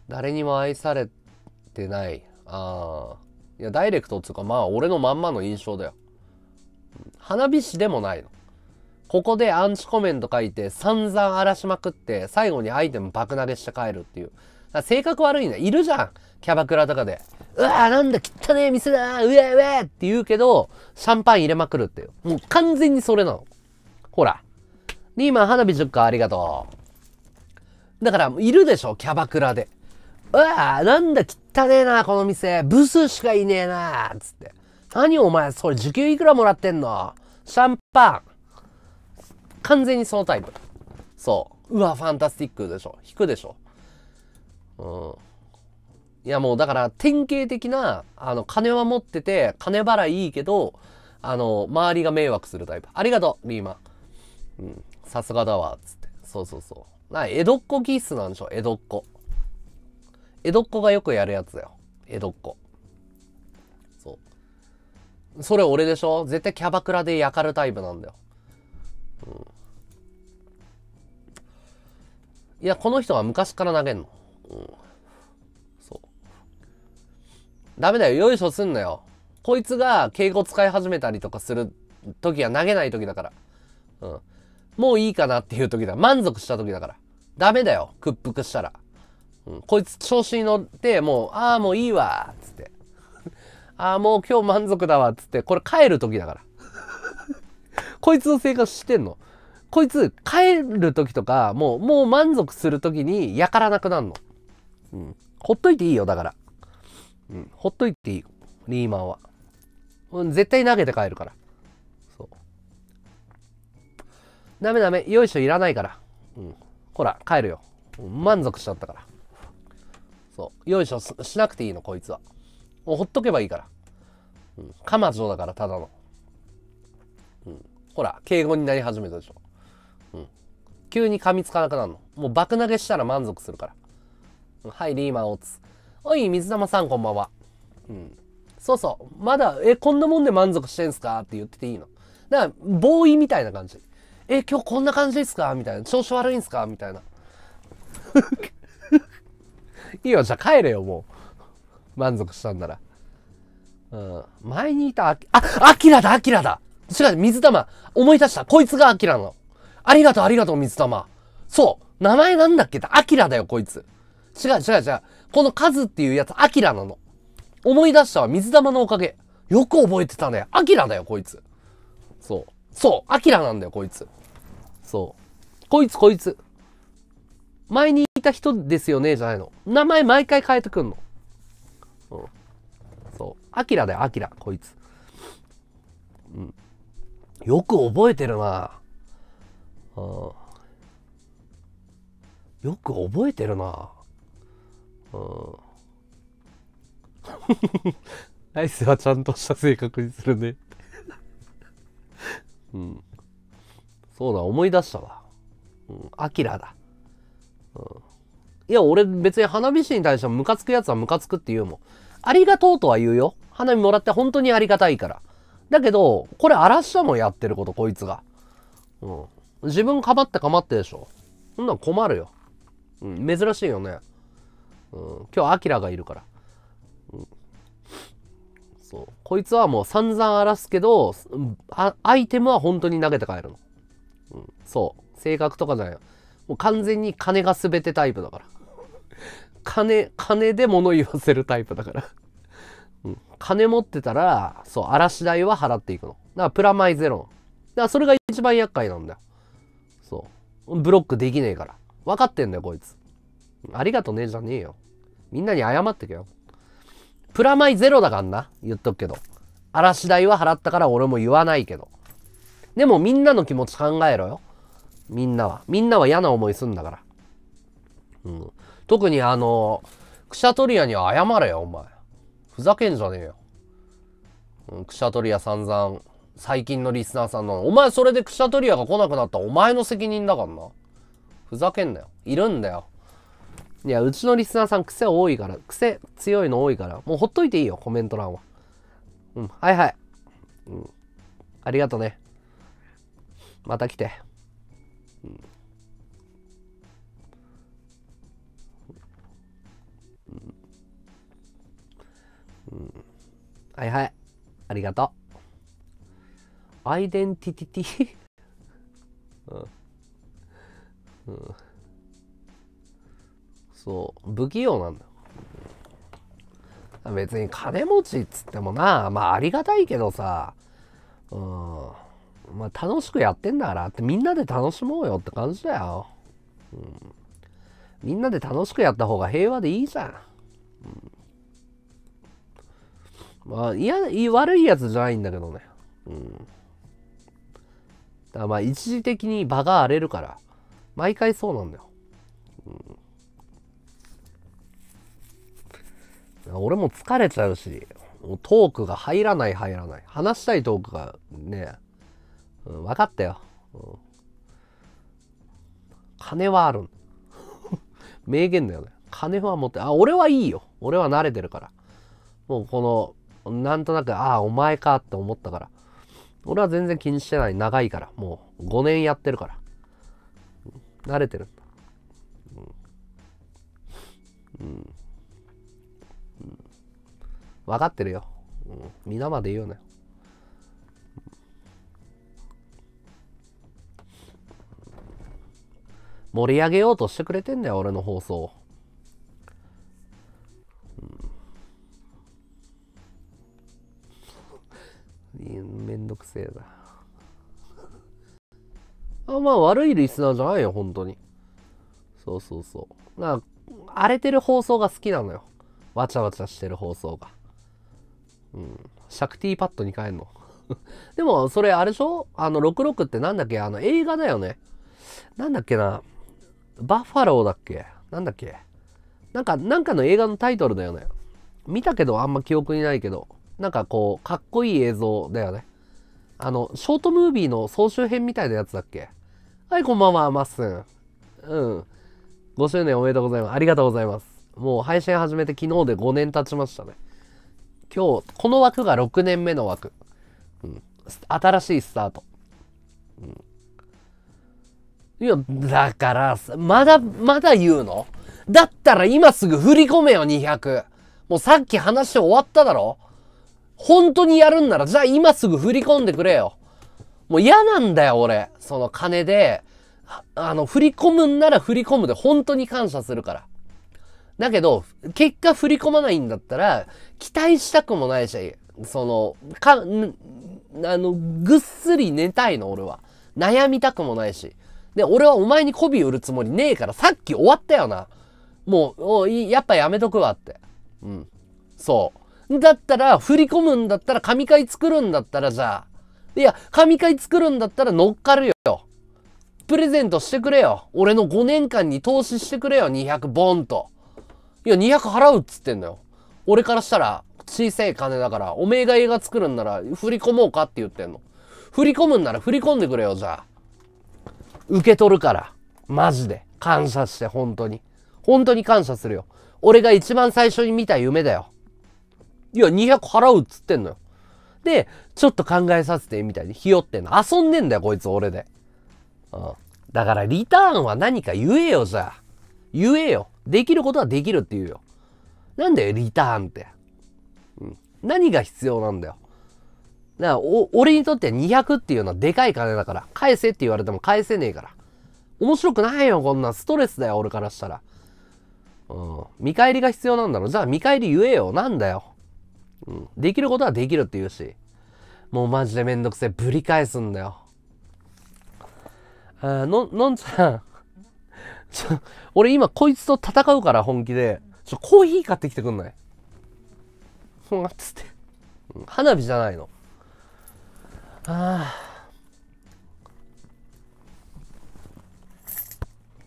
A: 誰にも愛されてない。ああ。いや、ダイレクトっつうか、まあ、俺のまんまの印象だよ。花火師でもないの。ここでアンチコメント書いて、散々荒らしまくって、最後にアイテム爆投げして帰るっていう。性格悪いね。いるじゃん。キャバクラとかで。うわぁ、なんだ、汚ねえ店だうわうわって言うけど、シャンパン入れまくるっていう。もう完全にそれなの。ほら。リーマン花火10個ありがとう。だから、いるでしょ、キャバクラで。うわなんだ汚ねえな、この店。ブスしかいねえな、つって。何お前、それ時給いくらもらってんのシャンパン。完全にそのタイプ。そう。うわ、ファンタスティックでしょ。引くでしょ。うん。いやもうだから典型的な、あの、金は持ってて、金払いいいけど、あの、周りが迷惑するタイプ。ありがとう、リーマン。うん。さすがだわ、つって。そうそうそう。な江戸っ子気質なんでしょ、江戸っ子。江戸っ子がよくやるやつだよ。江戸っ子。そう。それ俺でしょ絶対キャバクラで焼かるタイプなんだよ。うん。いや、この人は昔から投げんの。うん。そう。ダメだよ。よいしょすんなよ。こいつが敬語使い始めたりとかする時は投げない時だから。うん。もういいかなっていう時だ。満足した時だから。ダメだよ。屈服したら。こいつ調子に乗って、もう、ああ、もういいわ、つって。ああ、もう今日満足だわ、つって。これ帰る時だから。こいつの生活してんの。こいつ、帰る時とか、もう、もう満足する時に、やからなくなるの。うん。ほっといていいよ、だから。うん。ほっといていい。リーマンは。うん、絶対投げて帰るから。そう。ダメダメ。よいしょ、いらないから。うん。ほら、帰るよ。満足しちゃったから。そう。よいしょしなくていいの、こいつは。もうほっとけばいいから。うん。彼女だから、ただの。うん。ほら、敬語になり始めたでしょ。うん。急に噛みつかなくなるの。もう爆投げしたら満足するから。はい、リーマンオーツ。おい、水玉さん、こんばんは。うん。そうそう。まだ、え、こんなもんで満足してんすかって言ってていいの。だから、ボーイみたいな感じ。え、今日こんな感じですかみたいな。調子悪いんすかみたいな。いいよ、じゃあ帰れよ、もう。満足したんなら。うん。前にいたあ、あ、アキラだ、アキラだ違う、水玉。思い出した。こいつがアキラの。ありがとう、ありがとう、水玉。そう。名前なんだっけアキラだよ、こいつ。違う、違う、違う。このカズっていうやつ、アキラなの。思い出したわ、水玉のおかげ。よく覚えてたね。アキラだよ、こいつ。そう。そう、アキラなんだよ、こいつ。そう。こいつ、こいつ。前にた人ですよねじゃないの。名前毎回変えてくんの。うん。そう。アキラだよ、アキラ、こいつ。うん。よく覚えてるなうん。よく覚えてるなうん。アイスはちゃんとした性格にするねうん。そうだ、思い出したわ。うん、アキラだ。うん。いや、俺別に花火師に対してはムカつくやつはムカつくって言うもん。ありがとうとは言うよ。花火もらって本当にありがたいから。だけど、これ荒らしもんやってること、こいつが。うん。自分かまってかまってでしょ。そんなん困るよ。うん、珍しいよね。うん、今日、アキラがいるから。うん。そう。こいつはもう散々荒らすけど、アイテムは本当に投げて帰るの。うん、そう。性格とかじゃないよ。もう完全に金が全てタイプだから。金、金で物言わせるタイプだからうん。金持ってたら、そう、荒し代は払っていくの。だからプラマイゼロ。だからそれが一番厄介なんだよ。そう。ブロックできねえから。分かってんだよ、こいつ。ありがとねじゃねえよ。みんなに謝ってけよ。プラマイゼロだからな。言っとくけど。嵐代は払ったから俺も言わないけど。でもみんなの気持ち考えろよ。みんなは。みんなは嫌な思いすんだから。うん。特にあの、クシャトリアには謝れよ、お前。ふざけんじゃねえよ。うん、クシャトリア散々、最近のリスナーさんの、お前それでクシャトリアが来なくなったお前の責任だからな。ふざけんなよ。いるんだよ。いや、うちのリスナーさん癖多いから、癖強いの多いから、もうほっといていいよ、コメント欄は。うん、はいはい。うん。ありがとね。また来て。うんはいはい。ありがとう。アイデンティティティ うん。うん。そう。不器用なんだ別に金持ちっつってもな、まあありがたいけどさ、うん。まあ楽しくやってんだからってみんなで楽しもうよって感じだよ。うん。みんなで楽しくやった方が平和でいいじゃん。うんまあ、いや、悪いやつじゃないんだけどね。うん。だからまあ、一時的に場が荒れるから、毎回そうなんだよ。うん、俺も疲れちゃうし、もうトークが入らない入らない。話したいトークがね、うん、分かったよ。うん、金はある。名言だよね。金は持って、あ、俺はいいよ。俺は慣れてるから。もうこの、なんとなく、ああ、お前かって思ったから。俺は全然気にしてない。長いから。もう5年やってるから。慣れてる。うん。うん。分かってるよ。うん、皆まで言うなよ。盛り上げようとしてくれてんだよ、俺の放送を。めんどくせえな。あまあ悪いリスナーじゃないよ、本当に。そうそうそう。な荒れてる放送が好きなのよ。わちゃわちゃしてる放送が。うん。シャクティパッドに変えんの。でも、それあれでしょあの、66ってなんだっけあの、映画だよね。なんだっけな。バッファローだっけなんだっけなんか、なんかの映画のタイトルだよね。見たけどあんま記憶にないけど。なんかこう、かっこいい映像だよね。あの、ショートムービーの総集編みたいなやつだっけはい、こんばんは、まっすん。うん。5周年おめでとうございます。ありがとうございます。もう配信始めて昨日で5年経ちましたね。今日、この枠が6年目の枠。うん。新しいスタート。うん。いや、だから、まだ、まだ言うのだったら今すぐ振り込めよ、200。もうさっき話終わっただろ本当にやるんなら、じゃあ今すぐ振り込んでくれよ。もう嫌なんだよ、俺。その金で、あの、振り込むんなら振り込むで本当に感謝するから。だけど、結果振り込まないんだったら、期待したくもないし、その、か、あの、ぐっすり寝たいの、俺は。悩みたくもないし。で、俺はお前に媚び売るつもりねえから、さっき終わったよな。もう、おやっぱやめとくわって。うん。そう。だったら、振り込むんだったら、神会作るんだったらさ、いや、神会作るんだったら乗っかるよ。プレゼントしてくれよ。俺の5年間に投資してくれよ、200ボンと。いや、200払うっつってんだよ。俺からしたら、小さい金だから、おめえが映画作るんなら振り込もうかって言ってんの。振り込むんなら振り込んでくれよ、じゃあ。受け取るから。マジで。感謝して、本当に。本当に感謝するよ。俺が一番最初に見た夢だよ。いや、200払うっつってんのよ。で、ちょっと考えさせて、みたいに。ひよってんの。遊んでんだよ、こいつ、俺で。うん。だから、リターンは何か言えよ、じゃあ。言えよ。できることはできるって言うよ。なんだよ、リターンって。うん。何が必要なんだよ。だから、お、俺にとって200っていうのはでかい金だから。返せって言われても返せねえから。面白くないよ、こんなんストレスだよ、俺からしたら。うん。見返りが必要なんだろ。じゃあ見返り言えよ。なんだよ。うん。できることはできるって言うし。もうマジでめんどくせえ。ぶり返すんだよ。あの、のんちゃん。ちょ、俺今こいつと戦うから本気で。ちょ、コーヒー買ってきてくんないっつって。花火じゃないの。ああ。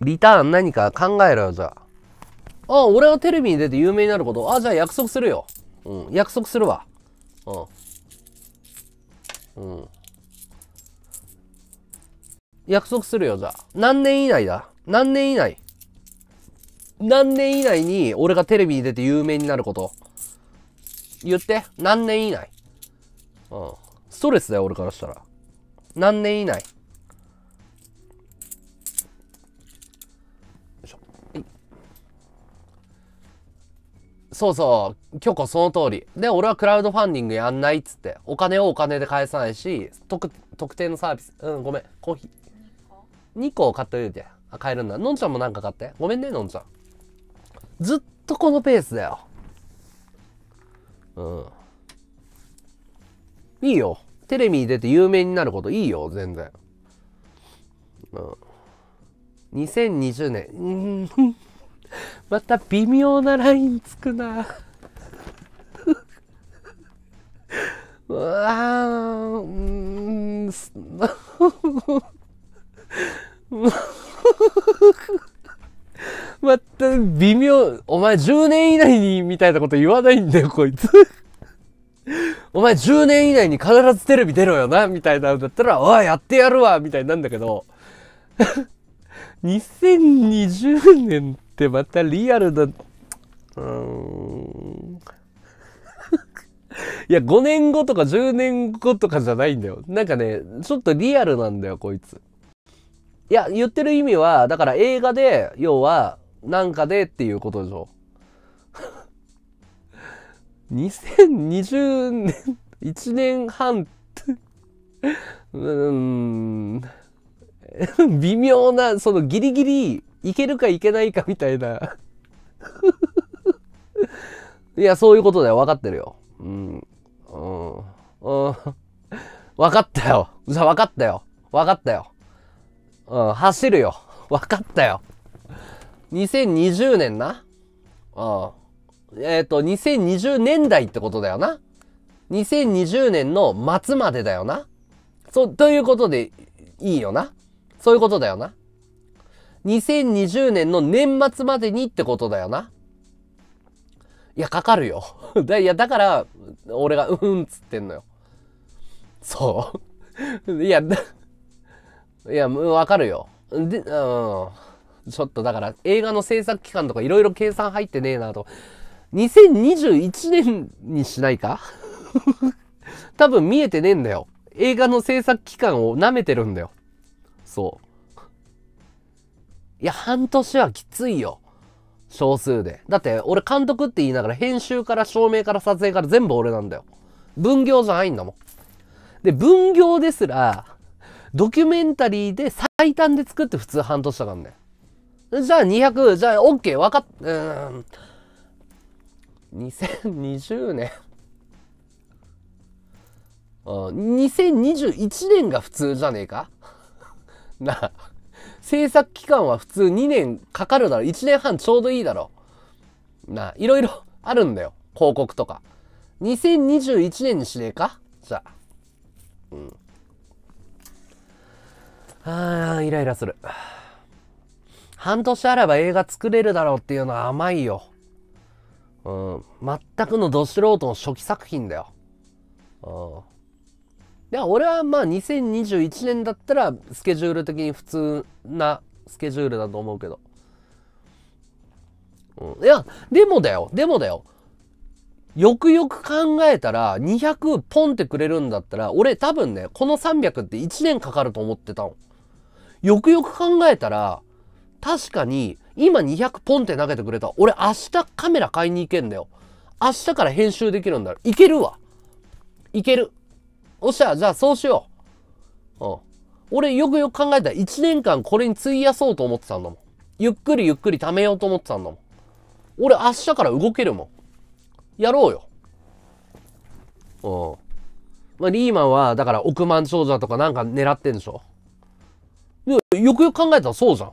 A: リターン何か考えろよ、じゃあ。ああ、俺はテレビに出て有名になること。ああ、じゃあ約束するよ。うん。約束するわ。うん。うん。約束するよ、じゃあ。何年以内だ何年以内何年以内に俺がテレビに出て有名になること。言って。何年以内。うん。ストレスだよ、俺からしたら。何年以内。そうそう、今日こその通り。で、俺はクラウドファンディングやんないっつって。お金をお金で返さないし、特、特定のサービス。うん、ごめん。コーヒー。2個を買っておいて。あ、買えるんだ。のんちゃんもなんか買って。ごめんね、のんちゃん。ずっとこのペースだよ。うん。いいよ。テレビに出て有名になることいいよ、全然。うん。2020年。また微妙なラインつくな。うわうん、また微妙、お前10年以内にみたいなこと言わないんだよ、こいつ。お前10年以内に必ずテレビ出ろよな、みたいなんだったら、おい、やってやるわ、みたいなんだけど、2020年って、でまたリアルだうんいや、5年後とか10年後とかじゃないんだよ。なんかね、ちょっとリアルなんだよ、こいつ。いや、言ってる意味は、だから映画で、要は、なんかでっていうことでしょ。2020 年、1年半うーん。微妙な、そのギリギリいけるかいけないかみたいな いや、そういうことだよ。分かってるよ。うん。うん。うん。分かったよ。じゃ分かったよ。分かったよ。うん、走るよ。分かったよ。2020年な。うん。えっ、ー、と、2020年代ってことだよな。2020年の末までだよな。そう、ということでいいよな。そういうことだよな。2020年の年末までにってことだよな。いや、かかるよ。だいや、だから、俺が、うんっつってんのよ。そう。いや、いや、わかるよ。で、うん。ちょっとだから、映画の制作期間とかいろいろ計算入ってねえなと。2021年にしないか 多分見えてねえんだよ。映画の制作期間を舐めてるんだよ。そう。いや、半年はきついよ。少数で。だって、俺監督って言いながら、編集から照明から撮影から全部俺なんだよ。分業じゃないんだもん。で、分業ですら、ドキュメンタリーで最短で作って普通半年だかんだよ。じゃあ200、じゃあ OK、わかっ、うーん。2020年。うん、2021年が普通じゃねえかなあ、制作期間は普通2年かかるだろ。1年半ちょうどいいだろ。なあ、いろいろ あるんだよ。広告とか。2021年にしねえかじゃあ。うん。ああ、イライラする。半年あれば映画作れるだろうっていうのは甘いよ。うん。全くのど素人の初期作品だよ。うん。だ俺はまあ2021年だったらスケジュール的に普通なスケジュールだと思うけど。うん、いや、でもだよ、でもだよ。よくよく考えたら200ポンってくれるんだったら俺多分ねこの300って1年かかると思ってたの。よくよく考えたら確かに今200ポンって投げてくれた俺明日カメラ買いに行けんだよ。明日から編集できるんだいけるわ。いける。っしゃ、じゃあそうしよう。うん。俺よくよく考えたら1年間これに費やそうと思ってたんだもん。ゆっくりゆっくり貯めようと思ってたんだもん。俺明日から動けるもん。やろうよ。うん。まあ、リーマンはだから億万長者とかなんか狙ってんでしょ。よくよく考えたらそうじゃん。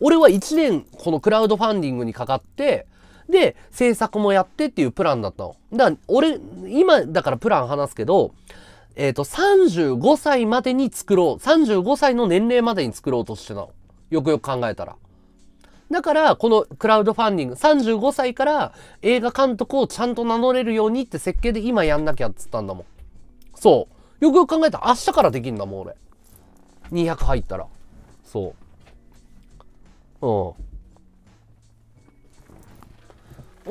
A: 俺は1年このクラウドファンディングにかかって、で、制作もやってっていうプランだったの。だから、俺、今だからプラン話すけど、えっ、ー、と、35歳までに作ろう。35歳の年齢までに作ろうとしてたの。よくよく考えたら。だから、このクラウドファンディング、35歳から映画監督をちゃんと名乗れるようにって設計で今やんなきゃっつったんだもん。そう。よくよく考えたら明日からできんだもん、俺。200入ったら。そう。うん。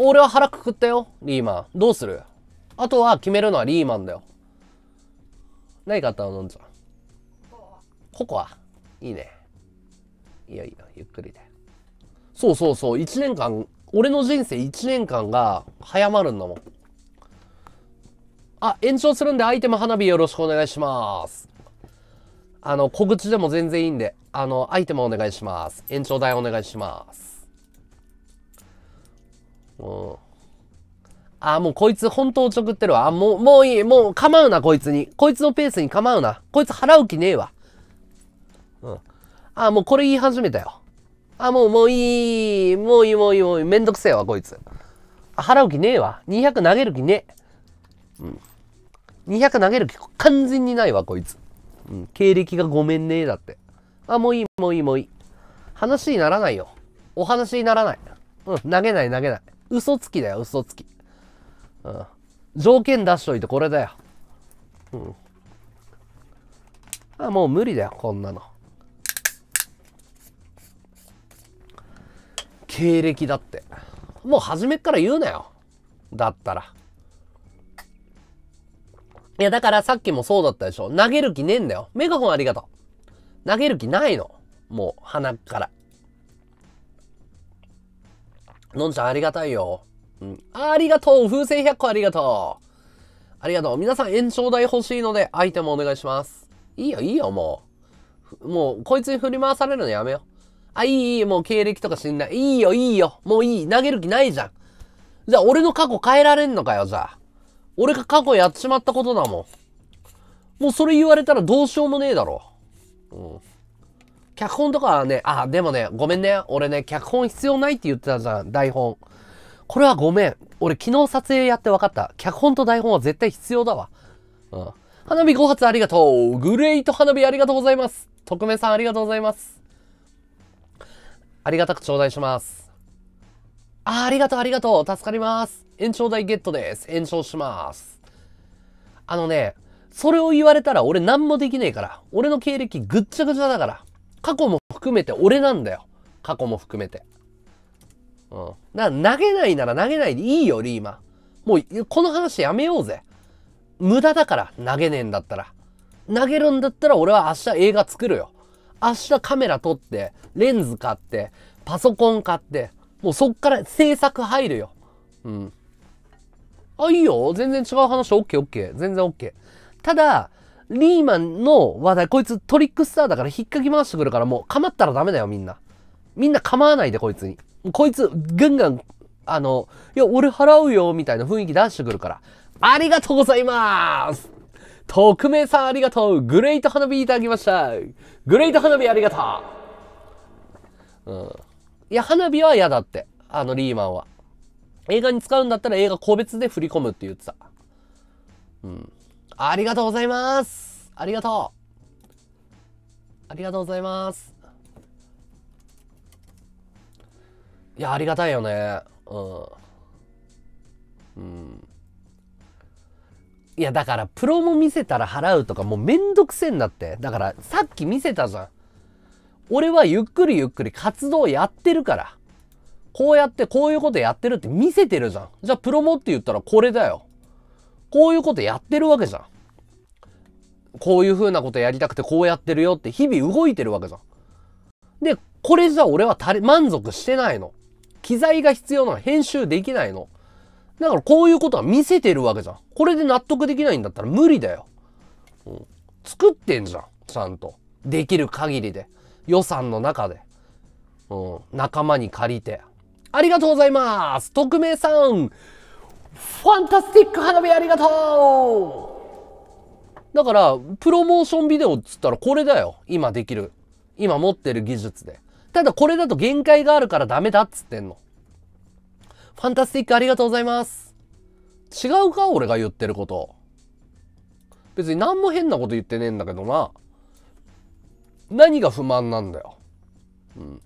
A: 俺は腹くくったよ、リーマン。どうするあとは決めるのはリーマンだよ。何買ったの飲んじゃココアいいねいいよいいよゆっくりでそうそうそう1年間俺の人生1年間が早まるんだもんあ延長するんでアイテム花火よろしくお願いしますあの小口でも全然いいんであのアイテムお願いします延長代お願いしますうんああ、もうこいつ本当おちょくってるわ。あもう、もういい。もう構うな、こいつに。こいつのペースに構うな。こいつ払う気ねえわ。うん。ああ、もうこれ言い始めたよ。ああ、もう、もういい。もういい、もういい、もういい。めんどくせえわ、こいつ。払う気ねえわ。200投げる気ねえ。うん。200投げる気完全にないわ、こいつ。うん。経歴がごめんねえ、だって。あ、もういい、もういい、もういい。話にならないよ。お話にならない。うん、投げない、投げない。嘘つきだよ、嘘つき。うん。条件出しといてこれだよ。うん。あ、もう無理だよ、こんなの。経歴だって。もう初めっから言うなよ。だったら。いや、だからさっきもそうだったでしょ。投げる気ねえんだよ。メガホンありがとう。投げる気ないの。もう、鼻から。のんちゃんありがたいよ。うん。ありがとう風船100個ありがとうありがとう皆さん延長代欲しいので、アイテムお願いします。いいよ、いいよ、もう。もう、こいつに振り回されるのやめよ。あ、いい、いい、もう経歴とかんないいよ、いいよ。もういい。投げる気ないじゃん。じゃあ、俺の過去変えられんのかよ、じゃあ。俺が過去やっちまったことだもん。もうそれ言われたらどうしようもねえだろ。うん。脚本とかはね、あ、でもね、ごめんね。俺ね、脚本必要ないって言ってたじゃん、台本。これはごめん。俺昨日撮影やって分かった。脚本と台本は絶対必要だわ。うん。花火5発ありがとう。グレート花火ありがとうございます。匿名さんありがとうございます。ありがたく頂戴します。あ、ありがとう、ありがとう。助かります。延長代ゲットです。延長します。あのね、それを言われたら俺何もできねえから。俺の経歴ぐっちゃぐちゃだから。過去も含めて俺なんだよ。過去も含めて。うん。だから投げないなら投げないでいいよ、リーマ。ン。もう、この話やめようぜ。無駄だから、投げねえんだったら。投げるんだったら俺は明日映画作るよ。明日カメラ撮って、レンズ買って、パソコン買って、もうそっから制作入るよ。うん。あ、いいよ。全然違う話。オッケーオッケー。全然オッケー。ただ、リーマンの話題、こいつトリックスターだから引っかき回してくるからもう構ったらダメだよ、みんな。みんな構わないで、こいつに。こいつ、ガンガン、あの、いや、俺払うよ、みたいな雰囲気出してくるから、ありがとうございます匿名さんありがとうグレート花火いただきましたグレート花火ありがとううん。いや、花火は嫌だって。あのリーマンは。映画に使うんだったら映画個別で振り込むって言ってた。うん。ありがとうございますありがとうありがとうございますいやありがたいよねうんうんいやだからプロも見せたら払うとかもうめんどくせえんだってだからさっき見せたじゃん俺はゆっくりゆっくり活動やってるからこうやってこういうことやってるって見せてるじゃんじゃあプロもって言ったらこれだよこういうことやってるわけじゃんこういう風なことやりたくてこうやってるよって日々動いてるわけじゃんでこれじゃ俺は満足してないの機材が必要なの。編集できないの。だからこういうことは見せてるわけじゃん。これで納得できないんだったら無理だよ。うん、作ってんじゃん。ちゃんと。できる限りで。予算の中で。うん、仲間に借りて。ありがとうございます匿名さんファンタスティック花火ありがとうだから、プロモーションビデオっつったらこれだよ。今できる。今持ってる技術で。ただこれだと限界があるからダメだっつってんの。ファンタスティックありがとうございます。違うか俺が言ってること。別に何も変なこと言ってねえんだけどな。何が不満なんだよ。うん。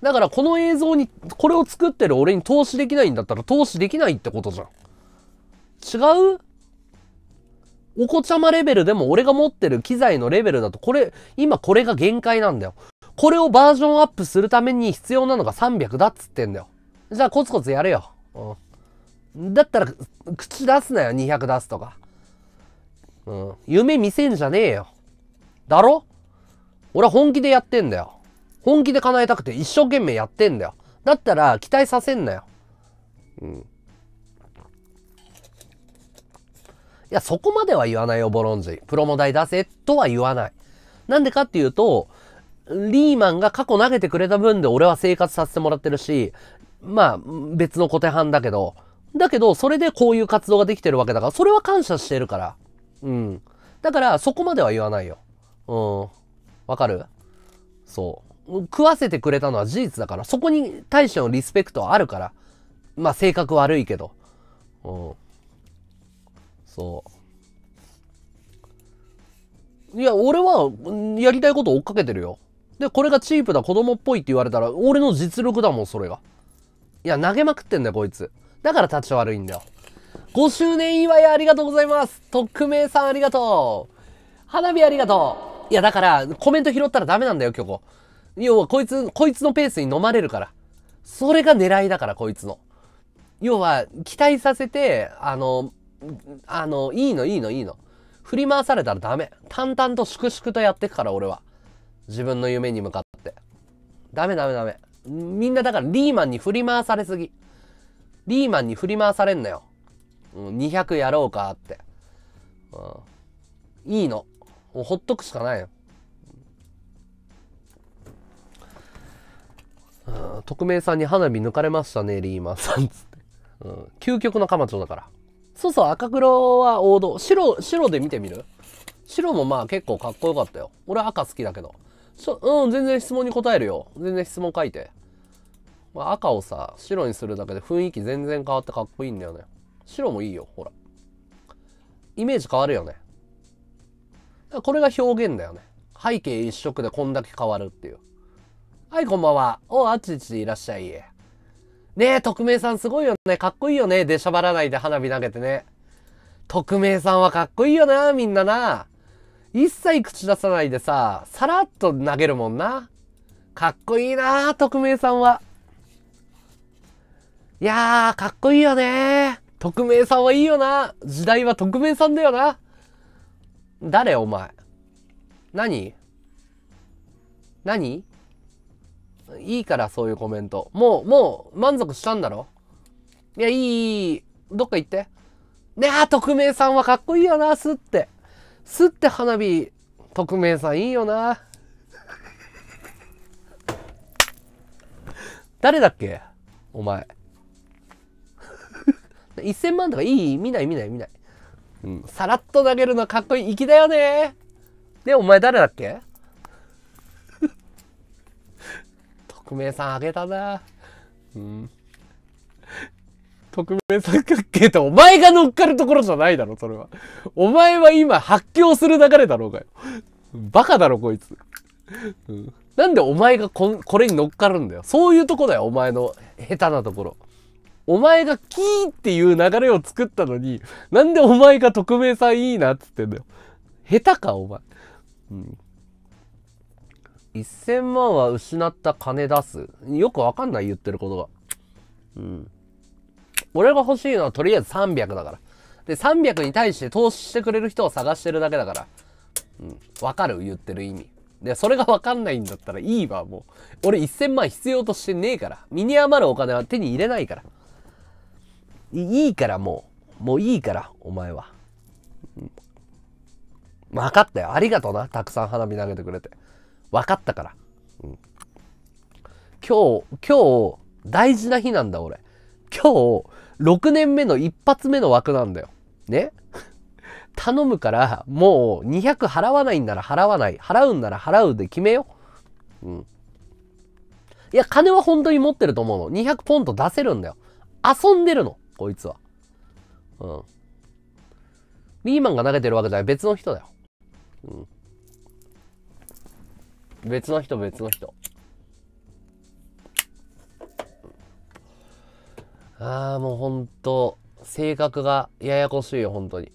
A: だからこの映像に、これを作ってる俺に投資できないんだったら投資できないってことじゃん。違うお子ちゃまレベルでも俺が持ってる機材のレベルだとこれ、今これが限界なんだよ。これをバージョンアップするために必要なのが300だっつってんだよ。じゃあコツコツやれよ。うん。だったら、口出すなよ、200出すとか。うん。夢見せんじゃねえよ。だろ俺は本気でやってんだよ。本気で叶えたくて一生懸命やってんだよ。だったら期待させんなよ。うん。いや、そこまでは言わないよ、ボロンジ。プロモ代出せとは言わない。なんでかっていうと、リーマンが過去投げてくれた分で俺は生活させてもらってるし、まあ、別の小手半だけど、だけど、それでこういう活動ができてるわけだから、それは感謝してるから。うん。だから、そこまでは言わないよ。うん。わかるそう。食わせてくれたのは事実だから、そこに対してのリスペクトはあるから。まあ、性格悪いけど。うん。そう。いや、俺は、やりたいこと追っかけてるよ。で、これがチープだ、子供っぽいって言われたら、俺の実力だもん、それが。いや、投げまくってんだよ、こいつ。だから立ち悪いんだよ。5周年祝いありがとうございます。匿名さんありがとう。花火ありがとう。いや、だから、コメント拾ったらダメなんだよ、今日。要は、こいつ、こいつのペースに飲まれるから。それが狙いだから、こいつの。要は、期待させて、あの、あの、いいの、いいの、いいの。振り回されたらダメ。淡々と粛々とやってくから、俺は。自分の夢に向かって。ダメダメダメ。みんなだからリーマンに振り回されすぎ。リーマンに振り回されんなよ。うん、200やろうかって。うん、いいの。もうほっとくしかないよ。うん、匿名さんに花火抜かれましたね、リーマンさん。つって。究極のカマチョだから。そうそう、赤黒は王道。白、白で見てみる白もまあ結構かっこよかったよ。俺赤好きだけど。ちょ、うん、全然質問に答えるよ。全然質問書いて。まあ、赤をさ、白にするだけで雰囲気全然変わってかっこいいんだよね。白もいいよ、ほら。イメージ変わるよね。これが表現だよね。背景一色でこんだけ変わるっていう。はい、こんばんは。おあっちちいらっしゃい。ねえ、匿名さんすごいよね。かっこいいよね。出しゃばらないで花火投げてね。匿名さんはかっこいいよな、みんなな。一切口出さないでさ、さらっと投げるもんな。かっこいいな匿名さんは。いやー、かっこいいよね匿名さんはいいよな。時代は匿名さんだよな。誰お前。何何いいからそういうコメント。もう、もう満足したんだろいや、いい、どっか行って。ねあ、匿名さんはかっこいいよな、すって。吸って花火匿名さんいいよな誰だっけお前1000 万とかいい見ない見ない見ない、うん、さらっと投げるのかっこいい粋だよねでお前誰だっけ匿名 さんあげたなうん匿名三角形ってお前が乗っかるところじゃないだろ、それは。お前は今発狂する流れだろうがよ。バカだろ、こいつ。うん、なんでお前がここれに乗っかるんだよ。そういうとこだよ、お前の下手なところ。お前がキーっていう流れを作ったのに、なんでお前が匿名さんいいなっつってんだよ。下手か、お前。うん。1000万は失った金出す。よくわかんない、言ってることが。うん。俺が欲しいのはとりあえず300だから。で、300に対して投資してくれる人を探してるだけだから。うん。わかる言ってる意味。で、それがわかんないんだったらいいわ、もう。俺1000万必要としてねえから。身に余るお金は手に入れないから。いいからもう。もういいから、お前は。うん。分かったよ。ありがとうな。たくさん花火投げてくれて。分かったから。うん。今日、今日、大事な日なんだ、俺。今日、6年目の一発目の枠なんだよ。ね 頼むから、もう200払わないんなら払わない。払うんなら払うで決めよう。うん。いや、金は本当に持ってると思うの。200ポンド出せるんだよ。遊んでるの、こいつは。うん。リーマンが投げてるわけじゃない。別の人だよ。うん。別の人、別の人。ああ、もうほんと、性格がややこしいよ、本当に。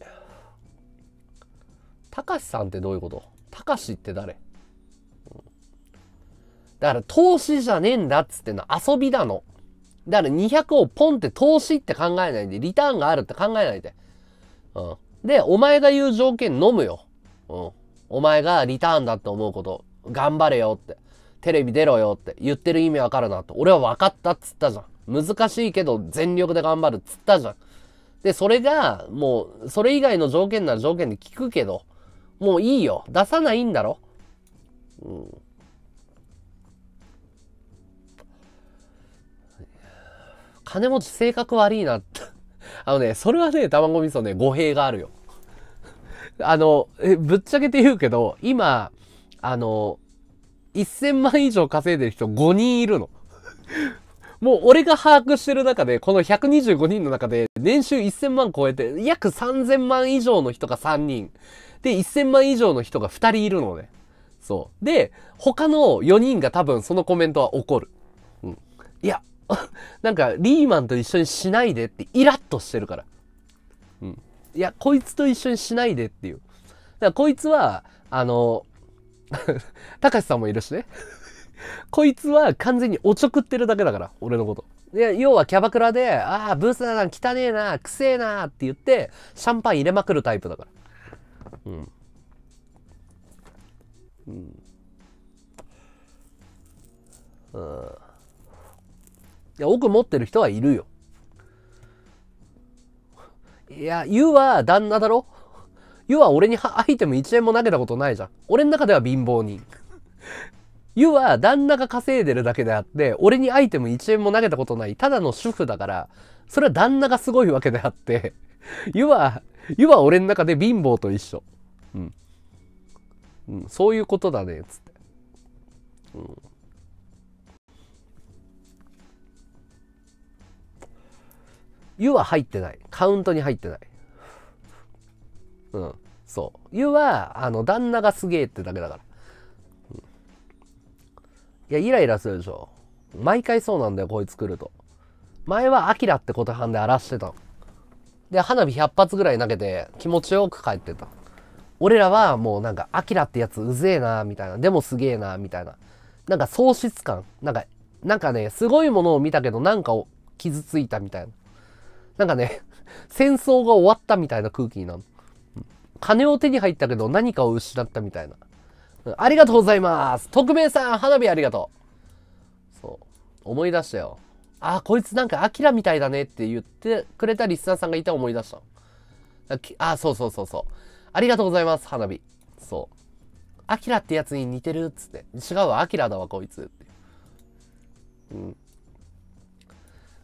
A: たかしさんってどういうことたかしって誰、うん、だから投資じゃねえんだっつっての遊びなの。だから200をポンって投資って考えないで、リターンがあるって考えないで。うん。で、お前が言う条件飲むよ。うん。お前がリターンだって思うこと。頑張れよって。テレビ出ろよって言ってる意味わかるなって。俺は分かったっつったじゃん。難しいけど全力で頑張るっつったじゃん。で、それが、もう、それ以外の条件なら条件で聞くけど、もういいよ。出さないんだろ。うん。金持ち性格悪いなって。あのね、それはね、卵味噌ね、語弊があるよ。あの、え、ぶっちゃけて言うけど、今、あの、1000万以上稼いでる人5人いるの。もう俺が把握してる中で、この125人の中で、年収1000万超えて、約3000万以上の人が3人。で、1000万以上の人が2人いるのね。そう。で、他の4人が多分そのコメントは怒る。うん。いや、なんかリーマンと一緒にしないでってイラッとしてるから。うん。いや、こいつと一緒にしないでっていう。だからこいつは、あの、たかしさんもいるしね。こいつは完全におちょくってるだけだから、俺のこと。で、要はキャバクラで、ああ、ブースだな、汚ねえな、くせえなって言って、シャンパン入れまくるタイプだから。うん。うん。うん。いや、奥持ってる人はいるよ。いや、ユは旦那だろユは俺にアイテム1円も投げたことないじゃん。俺の中では貧乏人。湯は旦那が稼いでるだけであって、俺にアイテム1円も投げたことない、ただの主婦だから、それは旦那がすごいわけであって、湯は、湯は俺の中で貧乏と一緒。うん。うん、そういうことだね、つって。うん。湯は入ってない。カウントに入ってない。うん。そう。湯は、あの、旦那がすげえってだけだから。いや、イライラするでしょ。毎回そうなんだよ、こいつ来ると。前はアキラってことはんで荒らしてたの。で、花火100発ぐらい投げて気持ちよく帰ってた。俺らはもうなんか、アキラってやつうぜえな、みたいな。でもすげえな、みたいな。なんか喪失感。なんか、なんかね、すごいものを見たけど、なんかを傷ついたみたいな。なんかね、戦争が終わったみたいな空気になる。金を手に入ったけど何かを失ったみたいな。ありがとうございます。匿名さん、花火ありがとう。そう。思い出したよ。あ、こいつなんかアキラみたいだねって言ってくれたリスナーさんがいた思い出した。あ、そうそうそうそう。ありがとうございます、花火。そう。アキラってやつに似てるっつって。違うわ、アキラだわ、こいつって。うん。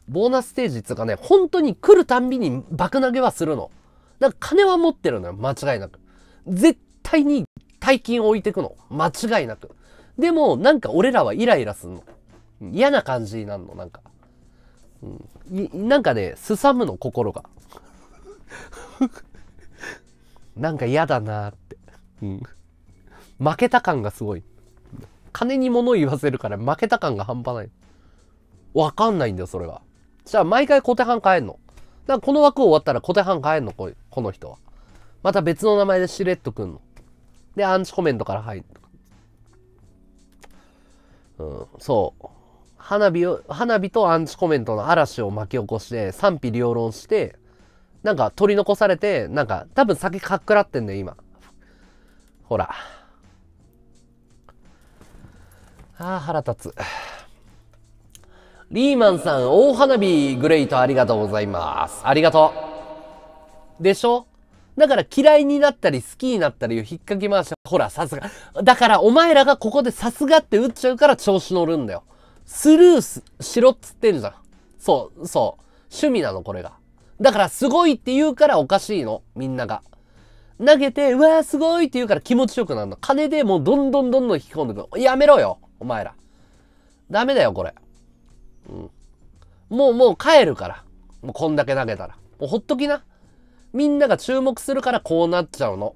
A: ボーナスステージっつうかね、本当に来るたんびに爆投げはするの。なんか金は持ってるのよ、間違いなく。絶対に大金置いてくの。間違いなく。でも、なんか俺らはイライラすんの。嫌な感じになるの、なんか。うん、なんかね、すさむの、心が。なんか嫌だなって。うん。負けた感がすごい。金に物言わせるから負けた感が半端ない。わかんないんだよ、それが。じゃあ、毎回小手半変えんの。だからこの枠終わったら小手半変えんの、この人は。また別の名前でしれっとくんの。で、アンチコメントから入る。うん、そう。花火を、花火とアンチコメントの嵐を巻き起こして、賛否両論して、なんか取り残されて、なんか多分先かっくらってんだよ、今。ほら。ああ、腹立つ。リーマンさん、大花火グレイトありがとうございます。ありがとう。でしょだから嫌いになったり好きになったりいう引っかき回し、ほら、さすが。だからお前らがここでさすがって打っちゃうから調子乗るんだよ。スルーしろっつってんじゃん。そう、そう。趣味なの、これが。だからすごいって言うからおかしいの、みんなが。投げて、うわーすごいって言うから気持ちよくなるの。金でもうどんどんどんどん引き込んでくる。やめろよ、お前ら。ダメだよ、これ。うん。もうもう帰るから。もうこんだけ投げたら。もうほっときな。みんなが注目するからこうなっちゃうの。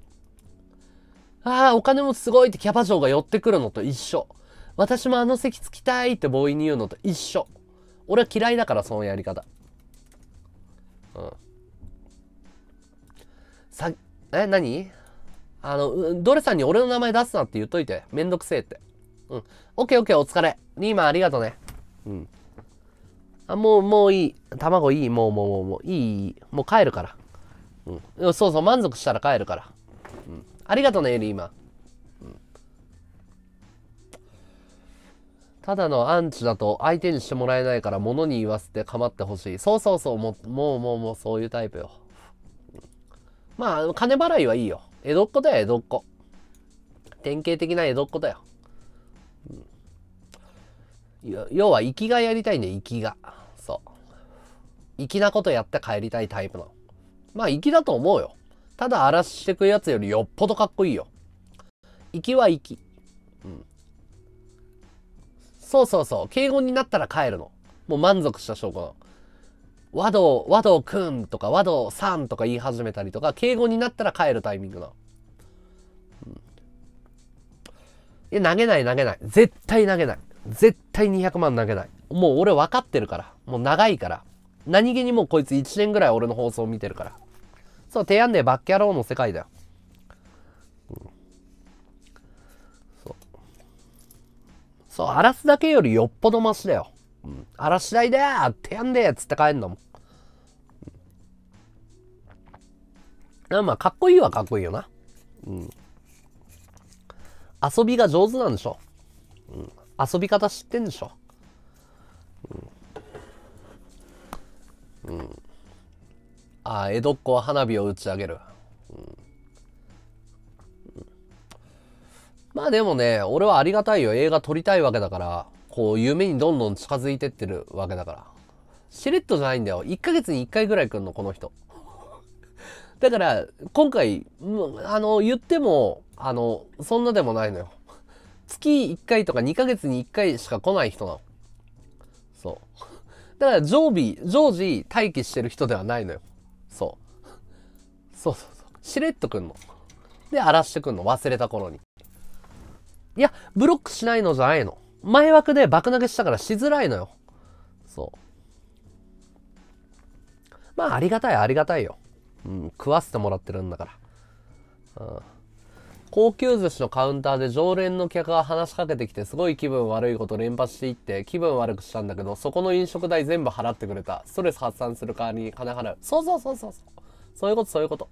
A: ああ、お金もすごいってキャバ嬢が寄ってくるのと一緒。私もあの席着きたいってボーイに言うのと一緒。俺は嫌いだから、そのやり方。うん。さ、え、何あの、ドレさんに俺の名前出すなって言っといて。めんどくせえって。うん。オッケーオッケーお疲れ。リーマンありがとうね。うん。あ、もう、もういい。卵いい。もう、もう、もう、もう、いい。もう帰るから。うん、そうそう満足したら帰るから、うん、ありがとねエリーマン、うん、ただのアンチだと相手にしてもらえないから物に言わせて構ってほしいそうそうそうもうもうもうもうそういうタイプよ、まあ金払いはいいよ江戸っ子だよ江戸っ子典型的な江戸っ子だよ、うん、要は粋がやりたいんだよ粋がそう粋なことやって帰りたいタイプのまあ、粋だと思うよ。ただ荒らしてくやつよりよっぽどかっこいいよ。粋は粋。うん。そうそうそう。敬語になったら帰るの。もう満足した証拠なの。和道、和道くんとか和道さんとか言い始めたりとか、敬語になったら帰るタイミングなの。いや、投げない投げない。絶対投げない。絶対200万投げない。もう俺分かってるから。もう長いから。何気にもうこいつ1年ぐらい俺の放送見てるから。そう、提案でバッキャローの世界だよ。うん、そう。そう、荒らすだけよりよっぽどマシだよ。うん、荒らしないでーやんでーつって帰んだもん。ん、まあ、かっこいいはかっこいいよな。うん。遊びが上手なんでしょ。うん。遊び方知ってんでしょ。うん。うんああ、江戸っ子は花火を打ち上げる。うんまあでもね、俺はありがたいよ。映画撮りたいわけだから、こう、夢にどんどん近づいてってるわけだから。しれっとじゃないんだよ。1ヶ月に1回ぐらい来んの、この人。だから、今回、あの、言っても、あの、そんなでもないのよ。月1回とか2ヶ月に1回しか来ない人なの。そう。だから、常備、常時待機してる人ではないのよ。そう。そうそうそう。しれっとくんの。で、荒らしてくんの。忘れた頃に。いや、ブロックしないのじゃないの。前枠で爆投げしたからしづらいのよ。そう。まあ、ありがたい、ありがたいよ。うん、食わせてもらってるんだから。うん。高級寿司のカウンターで常連の客が話しかけてきてすごい気分悪いこと連発していって気分悪くしたんだけど、そこの飲食代全部払ってくれた。ストレス発散する代わりに金払う。そうそうそうそう。そうそういうことそういうこと。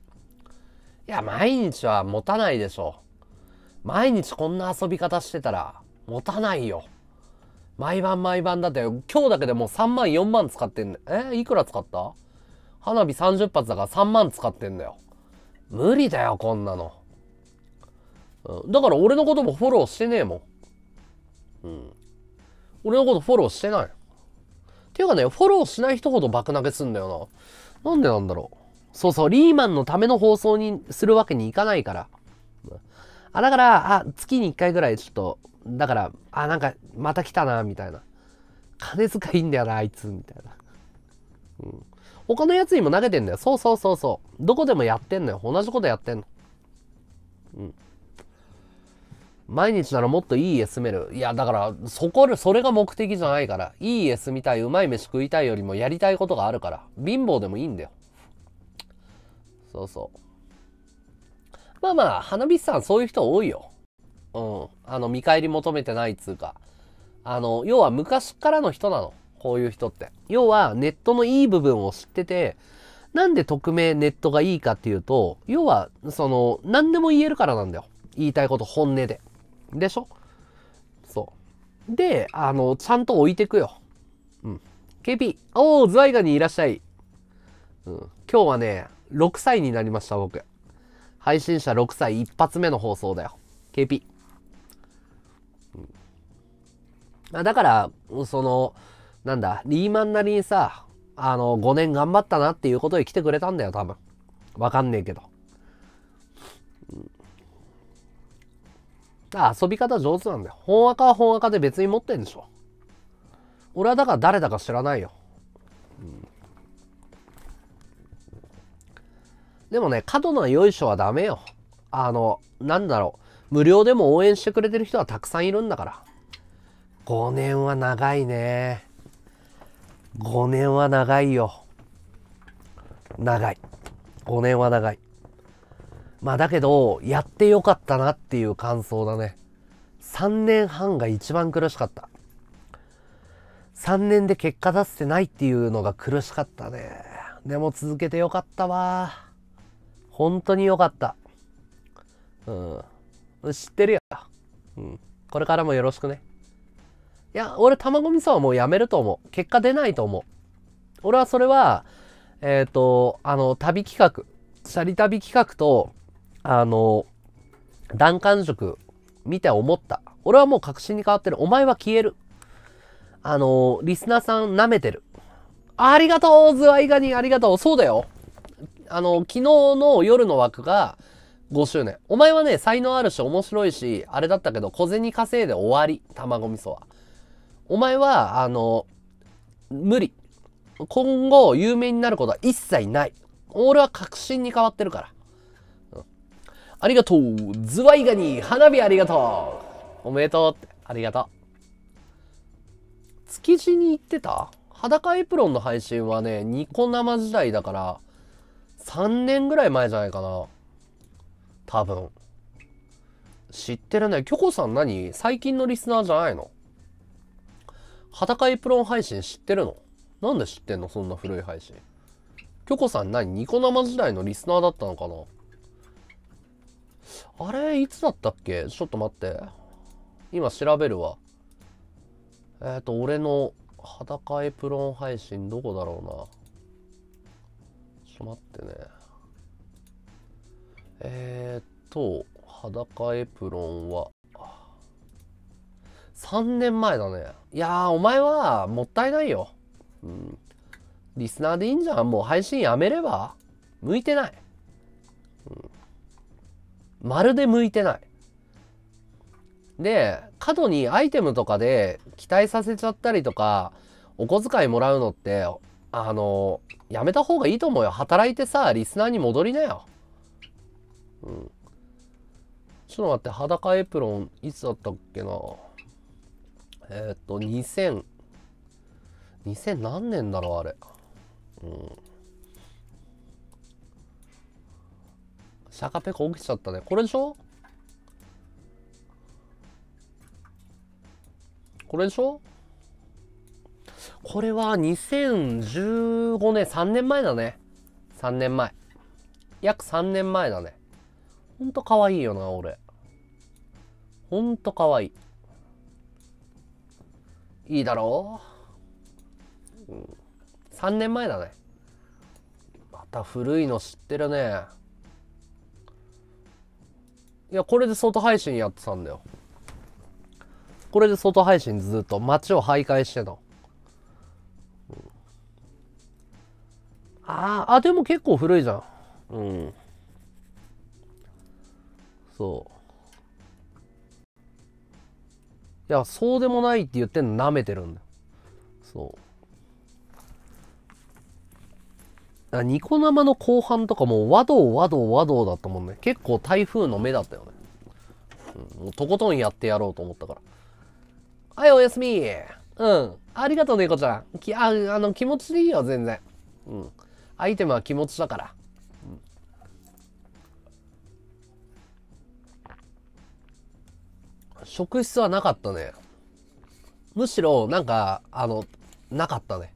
A: いや、毎日は持たないでしょ。毎日こんな遊び方してたら、持たないよ。毎晩毎晩だって、今日だけでもう3万4万使ってんねえいくら使った花火30発だから3万使ってんだよ。無理だよ、こんなの。うん、だから俺のこともフォローしてねえもん。うん。俺のことフォローしてない。ていうかね、フォローしない人ほど爆投げすんだよな。なんでなんだろう。そうそう、リーマンのための放送にするわけにいかないから。あ、だから、あ、月に1回ぐらいちょっと、だから、あ、なんか、また来たな、みたいな。金遣いいんだよな、あいつ、みたいな。うん。他のやつにも投げてんだよ。そうそうそうそう。どこでもやってんのよ。同じことやってんの。うん。毎日ならもっといい家住める。いや、だから、そこ、それが目的じゃないから。いい家住みたい、うまい飯食いたいよりもやりたいことがあるから。貧乏でもいいんだよ。そうそう。まあまあ、花火師さんそういう人多いよ。うん。あの、見返り求めてないっつうか。あの、要は昔からの人なの。こういう人って。要は、ネットのいい部分を知ってて、なんで匿名ネットがいいかっていうと、要は、その、何でも言えるからなんだよ。言いたいこと本音で。でしょそう。で、あの、ちゃんと置いてくよ。うん。KP、おー、ズワイガニいらっしゃい。うん。今日はね、6歳になりました、僕。配信者6歳、一発目の放送だよ。KP。うん、だから、その、なんだ、リーマンなりにさ、あの、5年頑張ったなっていうことで来てくれたんだよ、多分。わかんねえけど。遊び方上手なんだよ。本赤は本赤で別に持ってんでしょ。俺はだから誰だか知らないよ。うん、でもね、過度なよいしょはダメよ。あの、なんだろう。無料でも応援してくれてる人はたくさんいるんだから。5年は長いね。5年は長いよ。長い。5年は長い。まあだけど、やってよかったなっていう感想だね。3年半が一番苦しかった。3年で結果出せてないっていうのが苦しかったね。でも続けてよかったわ。本当によかった。
B: うん。
A: 知ってるよ。うん。これからもよろしくね。いや、俺、卵味噌はもうやめると思う。結果出ないと思う。俺はそれは、えっ、ー、と、あの、旅企画、シャリ旅企画と、あの、弾丸塾見て思った。俺はもう確信に変わってる。お前は消える。あの、リスナーさん舐めてる。ありがとうズワイガニありがとうそうだよあの、昨日の夜の枠が5周年。お前はね、才能あるし面白いし、あれだったけど、小銭稼いで終わり。卵味噌は。お前は、あの、無理。今後有名になることは一切ない。俺は確信に変わってるから。ありがとうズワイガニ花火ありがとうおめでとうありがとう築地に行ってた裸エプロンの配信はね、ニコ生時代だから、3年ぐらい前じゃないかな。多分。知ってるね。キョコさん何最近のリスナーじゃないの裸エプロン配信知ってるのなんで知ってんのそんな古い配信。キョコさん何ニコ生時代のリスナーだったのかなあれ、いつだったっけちょっと待って。今調べるわ。えっ、ー、と、俺の裸エプロン配信どこだろうな。ちょっと待ってね。えっ、ー、と、裸エプロンは、3年前だね。いやー、お前はもったいないよ。うん。リスナーでいいんじゃん。もう配信やめれば向いてない。まるで向いてない。で、過度にアイテムとかで期待させちゃったりとか、お小遣いもらうのって、あの、やめた方がいいと思うよ。働いてさ、リスナーに戻りなよ。うん。ちょっと待って、裸エプロン、いつだったっけな。えー、っと、2000、2000何年だろう、あれ。うん。シペコ起きちゃったね。これでしょこれでしょこれは2015年、3年前だね。3年前。約3年前だね。ほんと可愛いよな、俺。ほんと可愛い。いいだろう、うん、?3 年前だね。また古いの知ってるね。いや、これで外配信やってたんだよ。これで外配信ずっと街を徘徊してた。あああ、でも結構古いじゃん。うん。そう。いや、そうでもないって言ってんの舐めてるんだよ。そニコ生の後半とかも和道和道和道だったもんね。結構台風の目だったよね。うん、とことんやってやろうと思ったから。はい、おやすみ。うん。ありがとう、猫ちゃん。きあ、あの、気持ちでいいよ、全然。うん。アイテムは気持ちだから。うん、職質はなかったね。むしろ、なんか、あの、なかったね。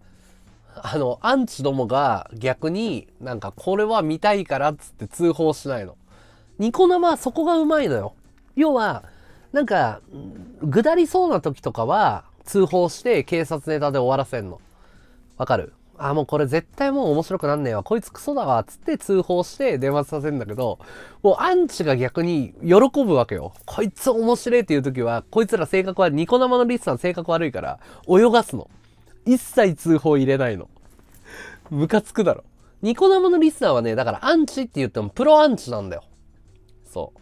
A: あの、アンチどもが逆になんかこれは見たいからっつって通報しないの。ニコ生そこがうまいのよ。要は、なんか、ぐだりそうな時とかは通報して警察ネタで終わらせんの。わかるあ、もうこれ絶対もう面白くなんねえわ。こいつクソだわ。つって通報して電話させんだけど、もうアンチが逆に喜ぶわけよ。こいつ面白いっていう時は、こいつら性格は、ニコ生のリスさん性格悪いから、泳がすの。一切通報入れないの。ムカつくだろ。ニコ生のリスナーはね、だからアンチって言ってもプロアンチなんだよ。そう。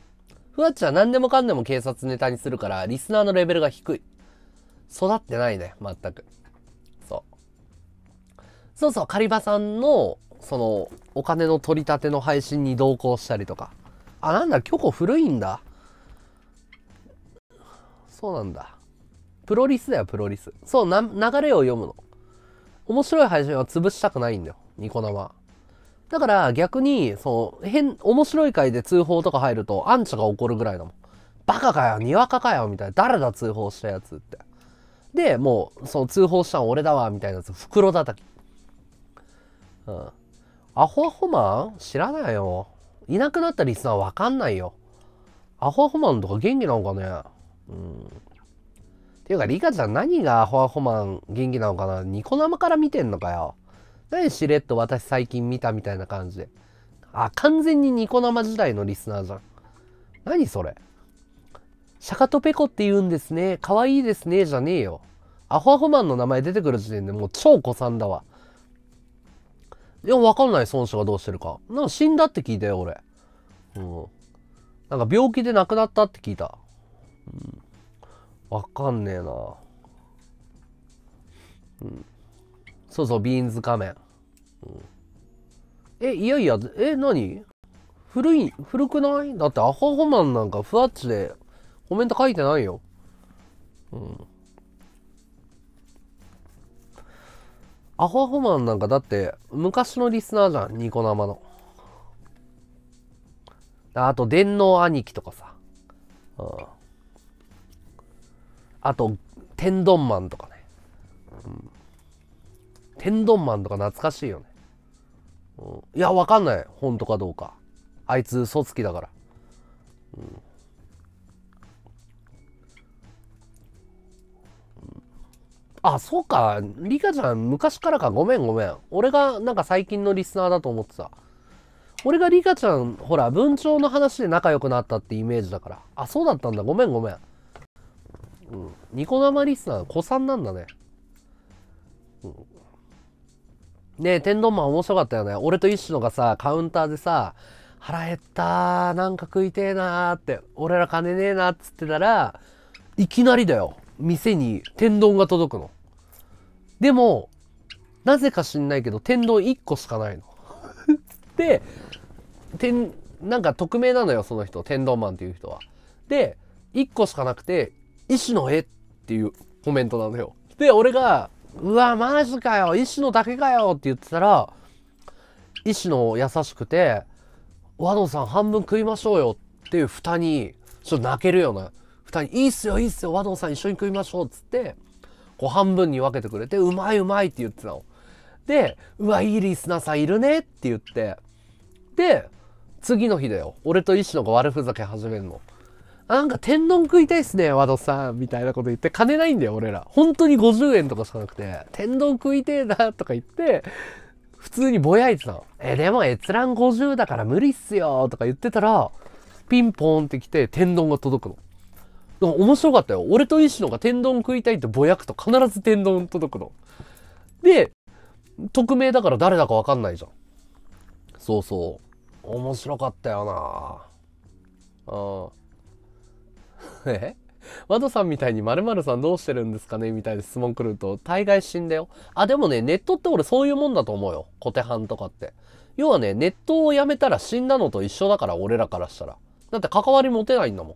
A: ふわっちは何でもかんでも警察ネタにするから、リスナーのレベルが低い。育ってないね、全く。そう。そうそう、カリバさんの、その、お金の取り立ての配信に同行したりとか。あ、なんだ、キ構古いんだ。そうなんだ。プロリスだよ、プロリス。そう、流れを読むの。面白い配信は潰したくないんだよ、ニコ生。だから逆に、そう、変、面白い回で通報とか入ると、アンチが起こるぐらいだもん。バカかよ、にわかかよ、みたいな。誰だ通報したやつって。で、もう、その通報したん俺だわ、みたいなやつ、袋叩き。うん。アホアホマン知らないよ。いなくなったリスナーわかんないよ。アホアホマンとか元気なのかねうん。ていうか、リカちゃん何がアホアホマン元気なのかなニコ生から見てんのかよ。何しれっと私最近見たみたいな感じで。あ、完全にニコ生時代のリスナーじゃん。何それ。シャカトペコって言うんですね。可愛いですね。じゃねえよ。アホアホマンの名前出てくる時点でもう超子さんだわ。いや、わかんない、孫子がどうしてるか。なんか死んだって聞いたよ、俺。うん。なんか病気で亡くなったって聞いた。うんわかんねえな。うん。そうそう、ビーンズ仮面。うん、え、いやいや、え、何古い、古くないだってアホホマンなんかふわっちでコメント書いてないよ。うん。アホホマンなんかだって昔のリスナーじゃん、ニコ生の。あと、電脳兄貴とかさ。うん。あと、天丼マンとかね。うん、天丼マンとか懐かしいよね。うん、いや、わかんない。本当かどうか。あいつ、嘘つきだから。うん、あ、そうか。リカちゃん、昔からか。ごめん、ごめん。俺が、なんか最近のリスナーだと思ってた。俺がリカちゃん、ほら、文鳥の話で仲良くなったってイメージだから。あ、そうだったんだ。ごめん、ごめん。うん。ニコ生リスナー、子さんなんだね。うん。ねえ、天丼マン面白かったよね。俺と一種のがさ、カウンターでさ、腹減ったー、なんか食いてえなーって、俺ら金ねえなーっつってたら、いきなりだよ。店に天丼が届くの。でも、なぜか知んないけど、天丼1個しかないの。で、てなんか匿名なのよ、その人。天丼マンっていう人は。で、1個しかなくて、師の絵っていうコメントなのよ。で、俺が、うわ、マジかよ、石野だけかよって言ってたら、石野優しくて、和道さん半分食いましょうよっていう蓋に、ちょっと泣けるような、蓋に、いいっすよ、いいっすよ、和道さん一緒に食いましょうっつって、こう半分に分けてくれて、うまいうまいって言ってたの。で、うわ、いいリスナーさんいるねって言って、で、次の日だよ。俺と石野が悪ふざけ始めるの。なんか天丼食いたいっすね、和田さん、みたいなこと言って、金ないんだよ、俺ら。本当に50円とかしかなくて、天丼食いてえな、とか言って、普通にぼやいてたの。え、でも閲覧50だから無理っすよ、とか言ってたら、ピンポーンって来て、天丼が届くの。でも面白かったよ。俺と石野が天丼食いたいってぼやくと必ず天丼届くの。で、匿名だから誰だかわかんないじゃん。そうそう。面白かったよなあん。えワドさんみたいに〇〇さんどうしてるんですかねみたいな質問来ると大概死んだよ。あ、でもね、ネットって俺そういうもんだと思うよ。小手半とかって。要はね、ネットをやめたら死んだのと一緒だから、俺らからしたら。だって関わり持てないんだもん。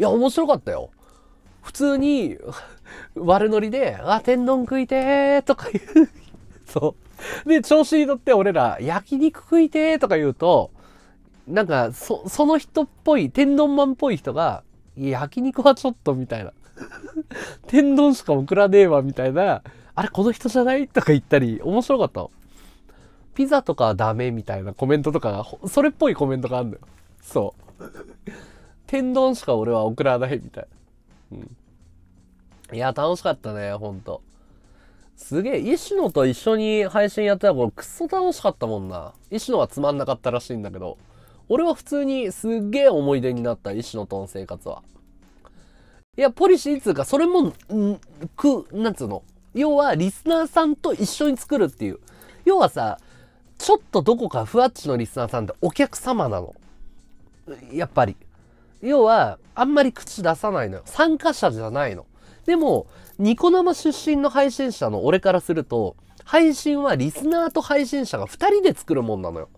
A: いや、面白かったよ。普通に 悪ノリで、あ、天丼食いてーとか言う。そう。で、調子に乗って俺ら、焼肉食いてーとか言うと、なんか、そ、その人っぽい、天丼マンっぽい人が、いや、焼肉はちょっと、みたいな。天丼しか送らねえわ、みたいな。あれ、この人じゃないとか言ったり、面白かった。ピザとかはダメみたいなコメントとかが、それっぽいコメントがあるのよ。そう。天丼しか俺は送らないみたいな。うん。いや、楽しかったね、ほんと。すげえ、石野と一緒に配信やってた頃、クソ楽しかったもんな。石野はつまんなかったらしいんだけど。俺は普通にすっげえ思い出になった、石野トン生活は。いや、ポリシーつうか、それも、んく、なんつうの。要は、リスナーさんと一緒に作るっていう。要はさ、ちょっとどこかふわっちのリスナーさんってお客様なの。やっぱり。要は、あんまり口出さないのよ。参加者じゃないの。でも、ニコ生出身の配信者の俺からすると、配信はリスナーと配信者が2人で作るもんなのよ。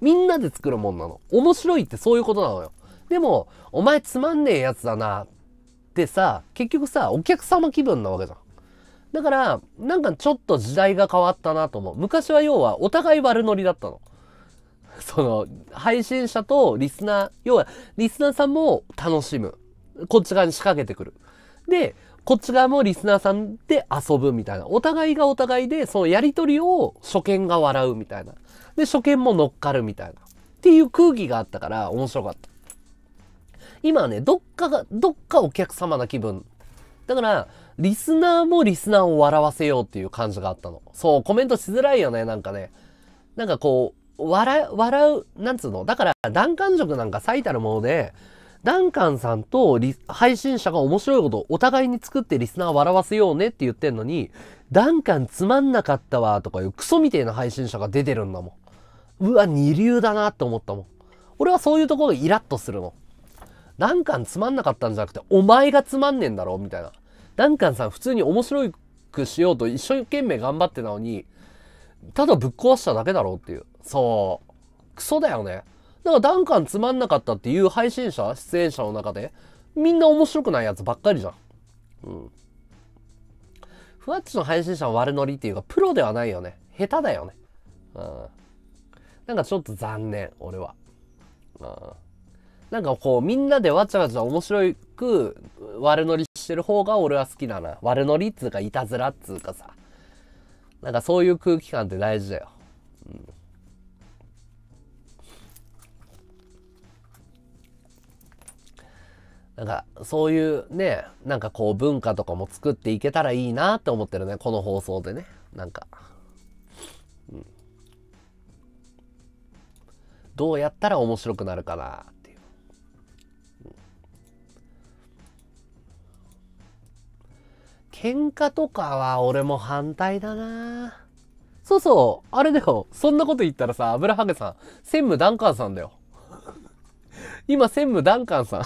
A: みんなで作るもんなの。面白いってそういうことなのよ。でも、お前つまんねえやつだなってさ、結局さ、お客様気分なわけじゃん。だから、なんかちょっと時代が変わったなと思う。昔は要はお互い悪ノリだったの。その、配信者とリスナー、要はリスナーさんも楽しむ。こっち側に仕掛けてくる。で、こっち側もリスナーさんで遊ぶみたいな。お互いがお互いで、そのやりとりを初見が笑うみたいな。で、初見も乗っかるみたいな。っていう空気があったから面白かった。今ね、どっかが、どっかお客様な気分。だから、リスナーもリスナーを笑わせようっていう感じがあったの。そう、コメントしづらいよね、なんかね。なんかこう、笑、笑う、なんつうの。だから、ダンカン塾なんか最たるもので、ダンカンさんと配信者が面白いことをお互いに作ってリスナー笑わせようねって言ってんのに、ダンカンつまんなかったわとかいうクソみてえな配信者が出てるんだもん。うわ、二流だなって思ったもん。俺はそういうところがイラッとするの。ダンカンつまんなかったんじゃなくて、お前がつまんねえんだろみたいな。ダンカンさん普通に面白くしようと一生懸命頑張ってたのに、ただぶっ壊しただけだろうっていう。そう。クソだよね。だからダンカンつまんなかったっていう配信者出演者の中で、みんな面白くないやつばっかりじゃん。うん。ふわっちの配信者は悪ノリっていうか、プロではないよね。下手だよね。うん。なんかちょっと残念、俺は。なんかこう、みんなでわちゃわちゃ面白く悪乗りしてる方が俺は好きだな。悪乗りっつうか、いたずらっつうかさ。なんかそういう空気感って大事だよ。うん、なんかそういうね、なんかこう文化とかも作っていけたらいいなって思ってるね、この放送でね。なんか。どうやったら面白くなるかなっていう、うん、喧嘩とかは俺も反対だなそうそう、あれだよ。そんなこと言ったらさ、油ハゲさん、専務ダンカンさんだよ。今、専務ダンカンさん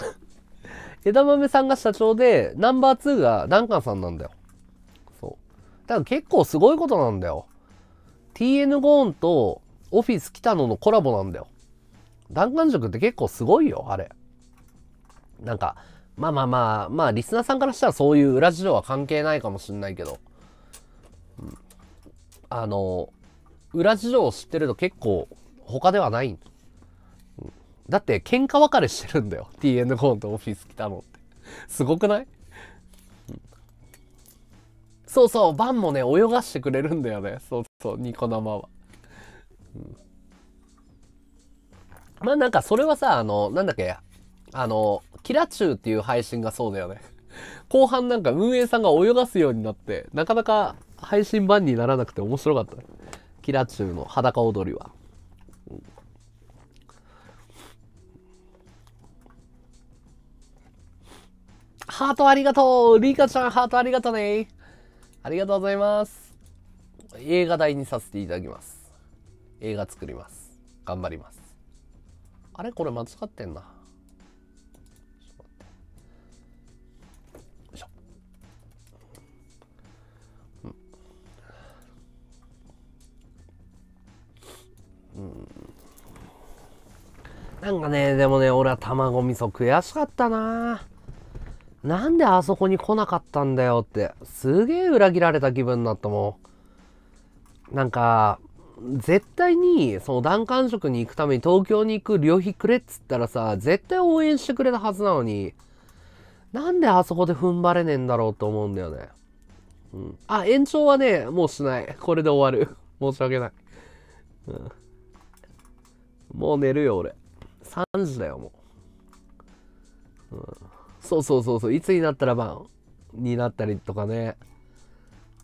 A: 枝豆さんが社長で、ナンバー2がダンカンさんなんだよ。そう。だから結構すごいことなんだよ。TN ゴーンとオフィス北野のコラボなんだよ。弾丸塾って結構すごいよ、あれ。なんか、まあまあまあ、まあ、リスナーさんからしたらそういう裏事情は関係ないかもしんないけど、うん、あの、裏事情を知ってると結構他ではない。うん、だって、喧嘩別れしてるんだよ。TN コーンとオフィス来たのって。すごくない、そうそう、バンもね、泳がしてくれるんだよね。そうそう、ニコ生は。うんまあなんかそれはさ、あの、なんだっけ、あの、キラチューっていう配信がそうだよね。後半なんか運営さんが泳がすようになって、なかなか配信版にならなくて面白かった。キラチューの裸踊りは。ハートありがとうリカちゃんハートありがとねありがとうございます。映画代にさせていただきます。映画作ります。頑張ります。あれこれ間違ってんな。よいしょ。うん。なんかね、でもね、俺は卵味噌悔しかったな。なんであそこに来なかったんだよって、すげえ裏切られた気分になったもん。なんか、絶対に、その弾丸食に行くために東京に行く旅費くれっつったらさ、絶対応援してくれたはずなのに、なんであそこで踏ん張れねえんだろうと思うんだよね。うん。あ、延長はね、もうしない。これで終わる。申し訳ない。うん。もう寝るよ、俺。3時だよ、もう。うん。そうそうそうそう。いつになったら晩になったりとかね。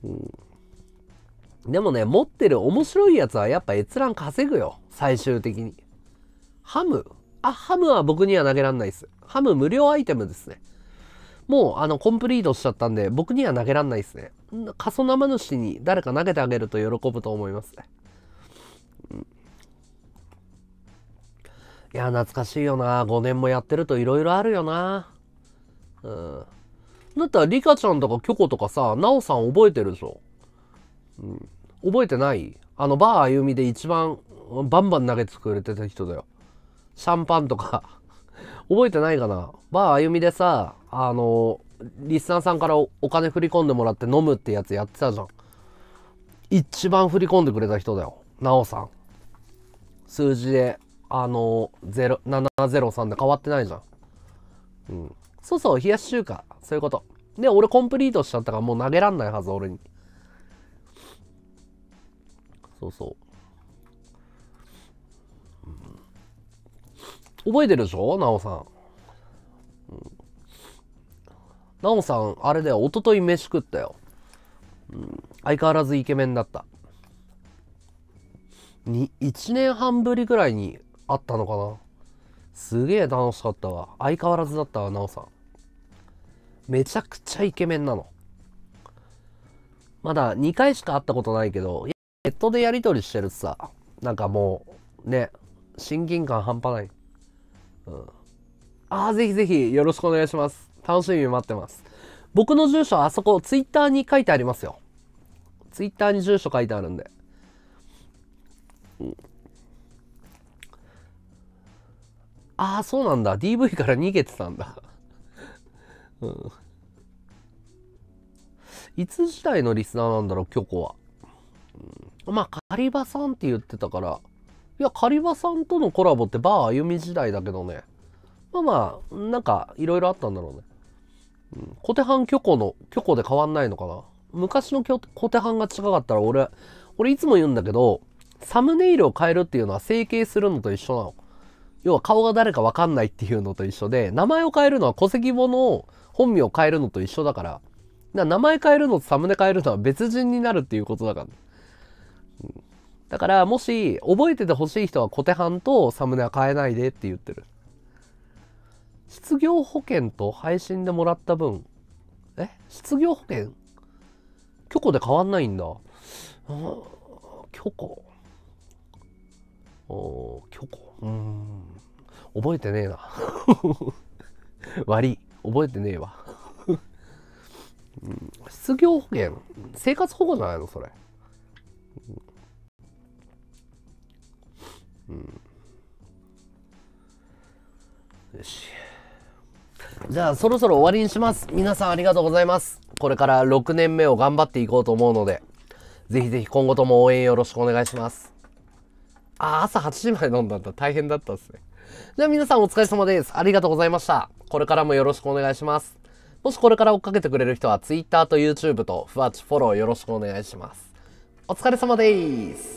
A: うん。でもね、持ってる面白いやつはやっぱ閲覧稼ぐよ。最終的に。ハムあ、ハムは僕には投げらんないっす。ハム無料アイテムですね。もう、あの、コンプリートしちゃったんで、僕には投げらんないっすね。過疎生主に誰か投げてあげると喜ぶと思いますね。いや、懐かしいよな。5年もやってると色々あるよな。うん。だったら、リカちゃんとかキョコとかさ、ナオさん覚えてるでしょ。うん。覚えてないあの、バー歩みで一番バンバン投げてくれてた人だよ。シャンパンとか 覚えてないかなバー歩みでさ、あの、リスナーさんからお金振り込んでもらって飲むってやつやってたじゃん。一番振り込んでくれた人だよ。なおさん。数字で、あの、703で変わってないじゃん。うん。そうそう、冷やし中華。そういうこと。で、俺コンプリートしちゃったからもう投げらんないはず、俺に。そうそう、うん、覚えてるでしょなおさんなおさん、あれだよ、おととい飯食ったよ、うん。相変わらずイケメンだった。に、1年半ぶりぐらいに会ったのかな。すげえ楽しかったわ。相変わらずだったわ、なおさん。めちゃくちゃイケメンなの。まだ2回しか会ったことないけど、ネットでやり取りしてるさ、なんかもう、ね、親近感半端ない。うん。ああ、ぜひぜひよろしくお願いします。楽しみに待ってます。僕の住所はあそこ、ツイッターに書いてありますよ。ツイッターに住所書いてあるんで。うん、ああ、そうなんだ。DV から逃げてたんだ。うん。いつ時代のリスナーなんだろう、京子は。うんまあ、カリバさんって言ってたから、いや、カリバさんとのコラボってバー歩み時代だけどね、まあまあ、なんか、いろいろあったんだろうね。うん、小手半虚構の、虚構で変わんないのかな。昔の小手半が近かったら、俺、俺いつも言うんだけど、サムネイルを変えるっていうのは整形するのと一緒なの。要は顔が誰かわかんないっていうのと一緒で、名前を変えるのは戸籍簿の本名を変えるのと一緒だから、から名前変えるのとサムネ変えるのは別人になるっていうことだから、ね。だからもし覚えててほしい人は小手半とサムネは変えないでって言ってる。失業保険と配信でもらった分、え失業保険許可で変わんないんだ。許可お許可うん。覚えてねえな。悪 い。覚えてねえわ。失業保険生活保護じゃないのそれ。よしじゃあそろそろ終わりにします皆さんありがとうございますこれから6年目を頑張っていこうと思うのでぜひぜひ今後とも応援よろしくお願いしますあ朝8時まで飲んだんだ大変だったっすねじゃあ皆さんお疲れ様ですありがとうございましたこれからもよろしくお願いしますもしこれから追っかけてくれる人は Twitter と YouTube とふわちフォローよろしくお願いしますお疲れ様です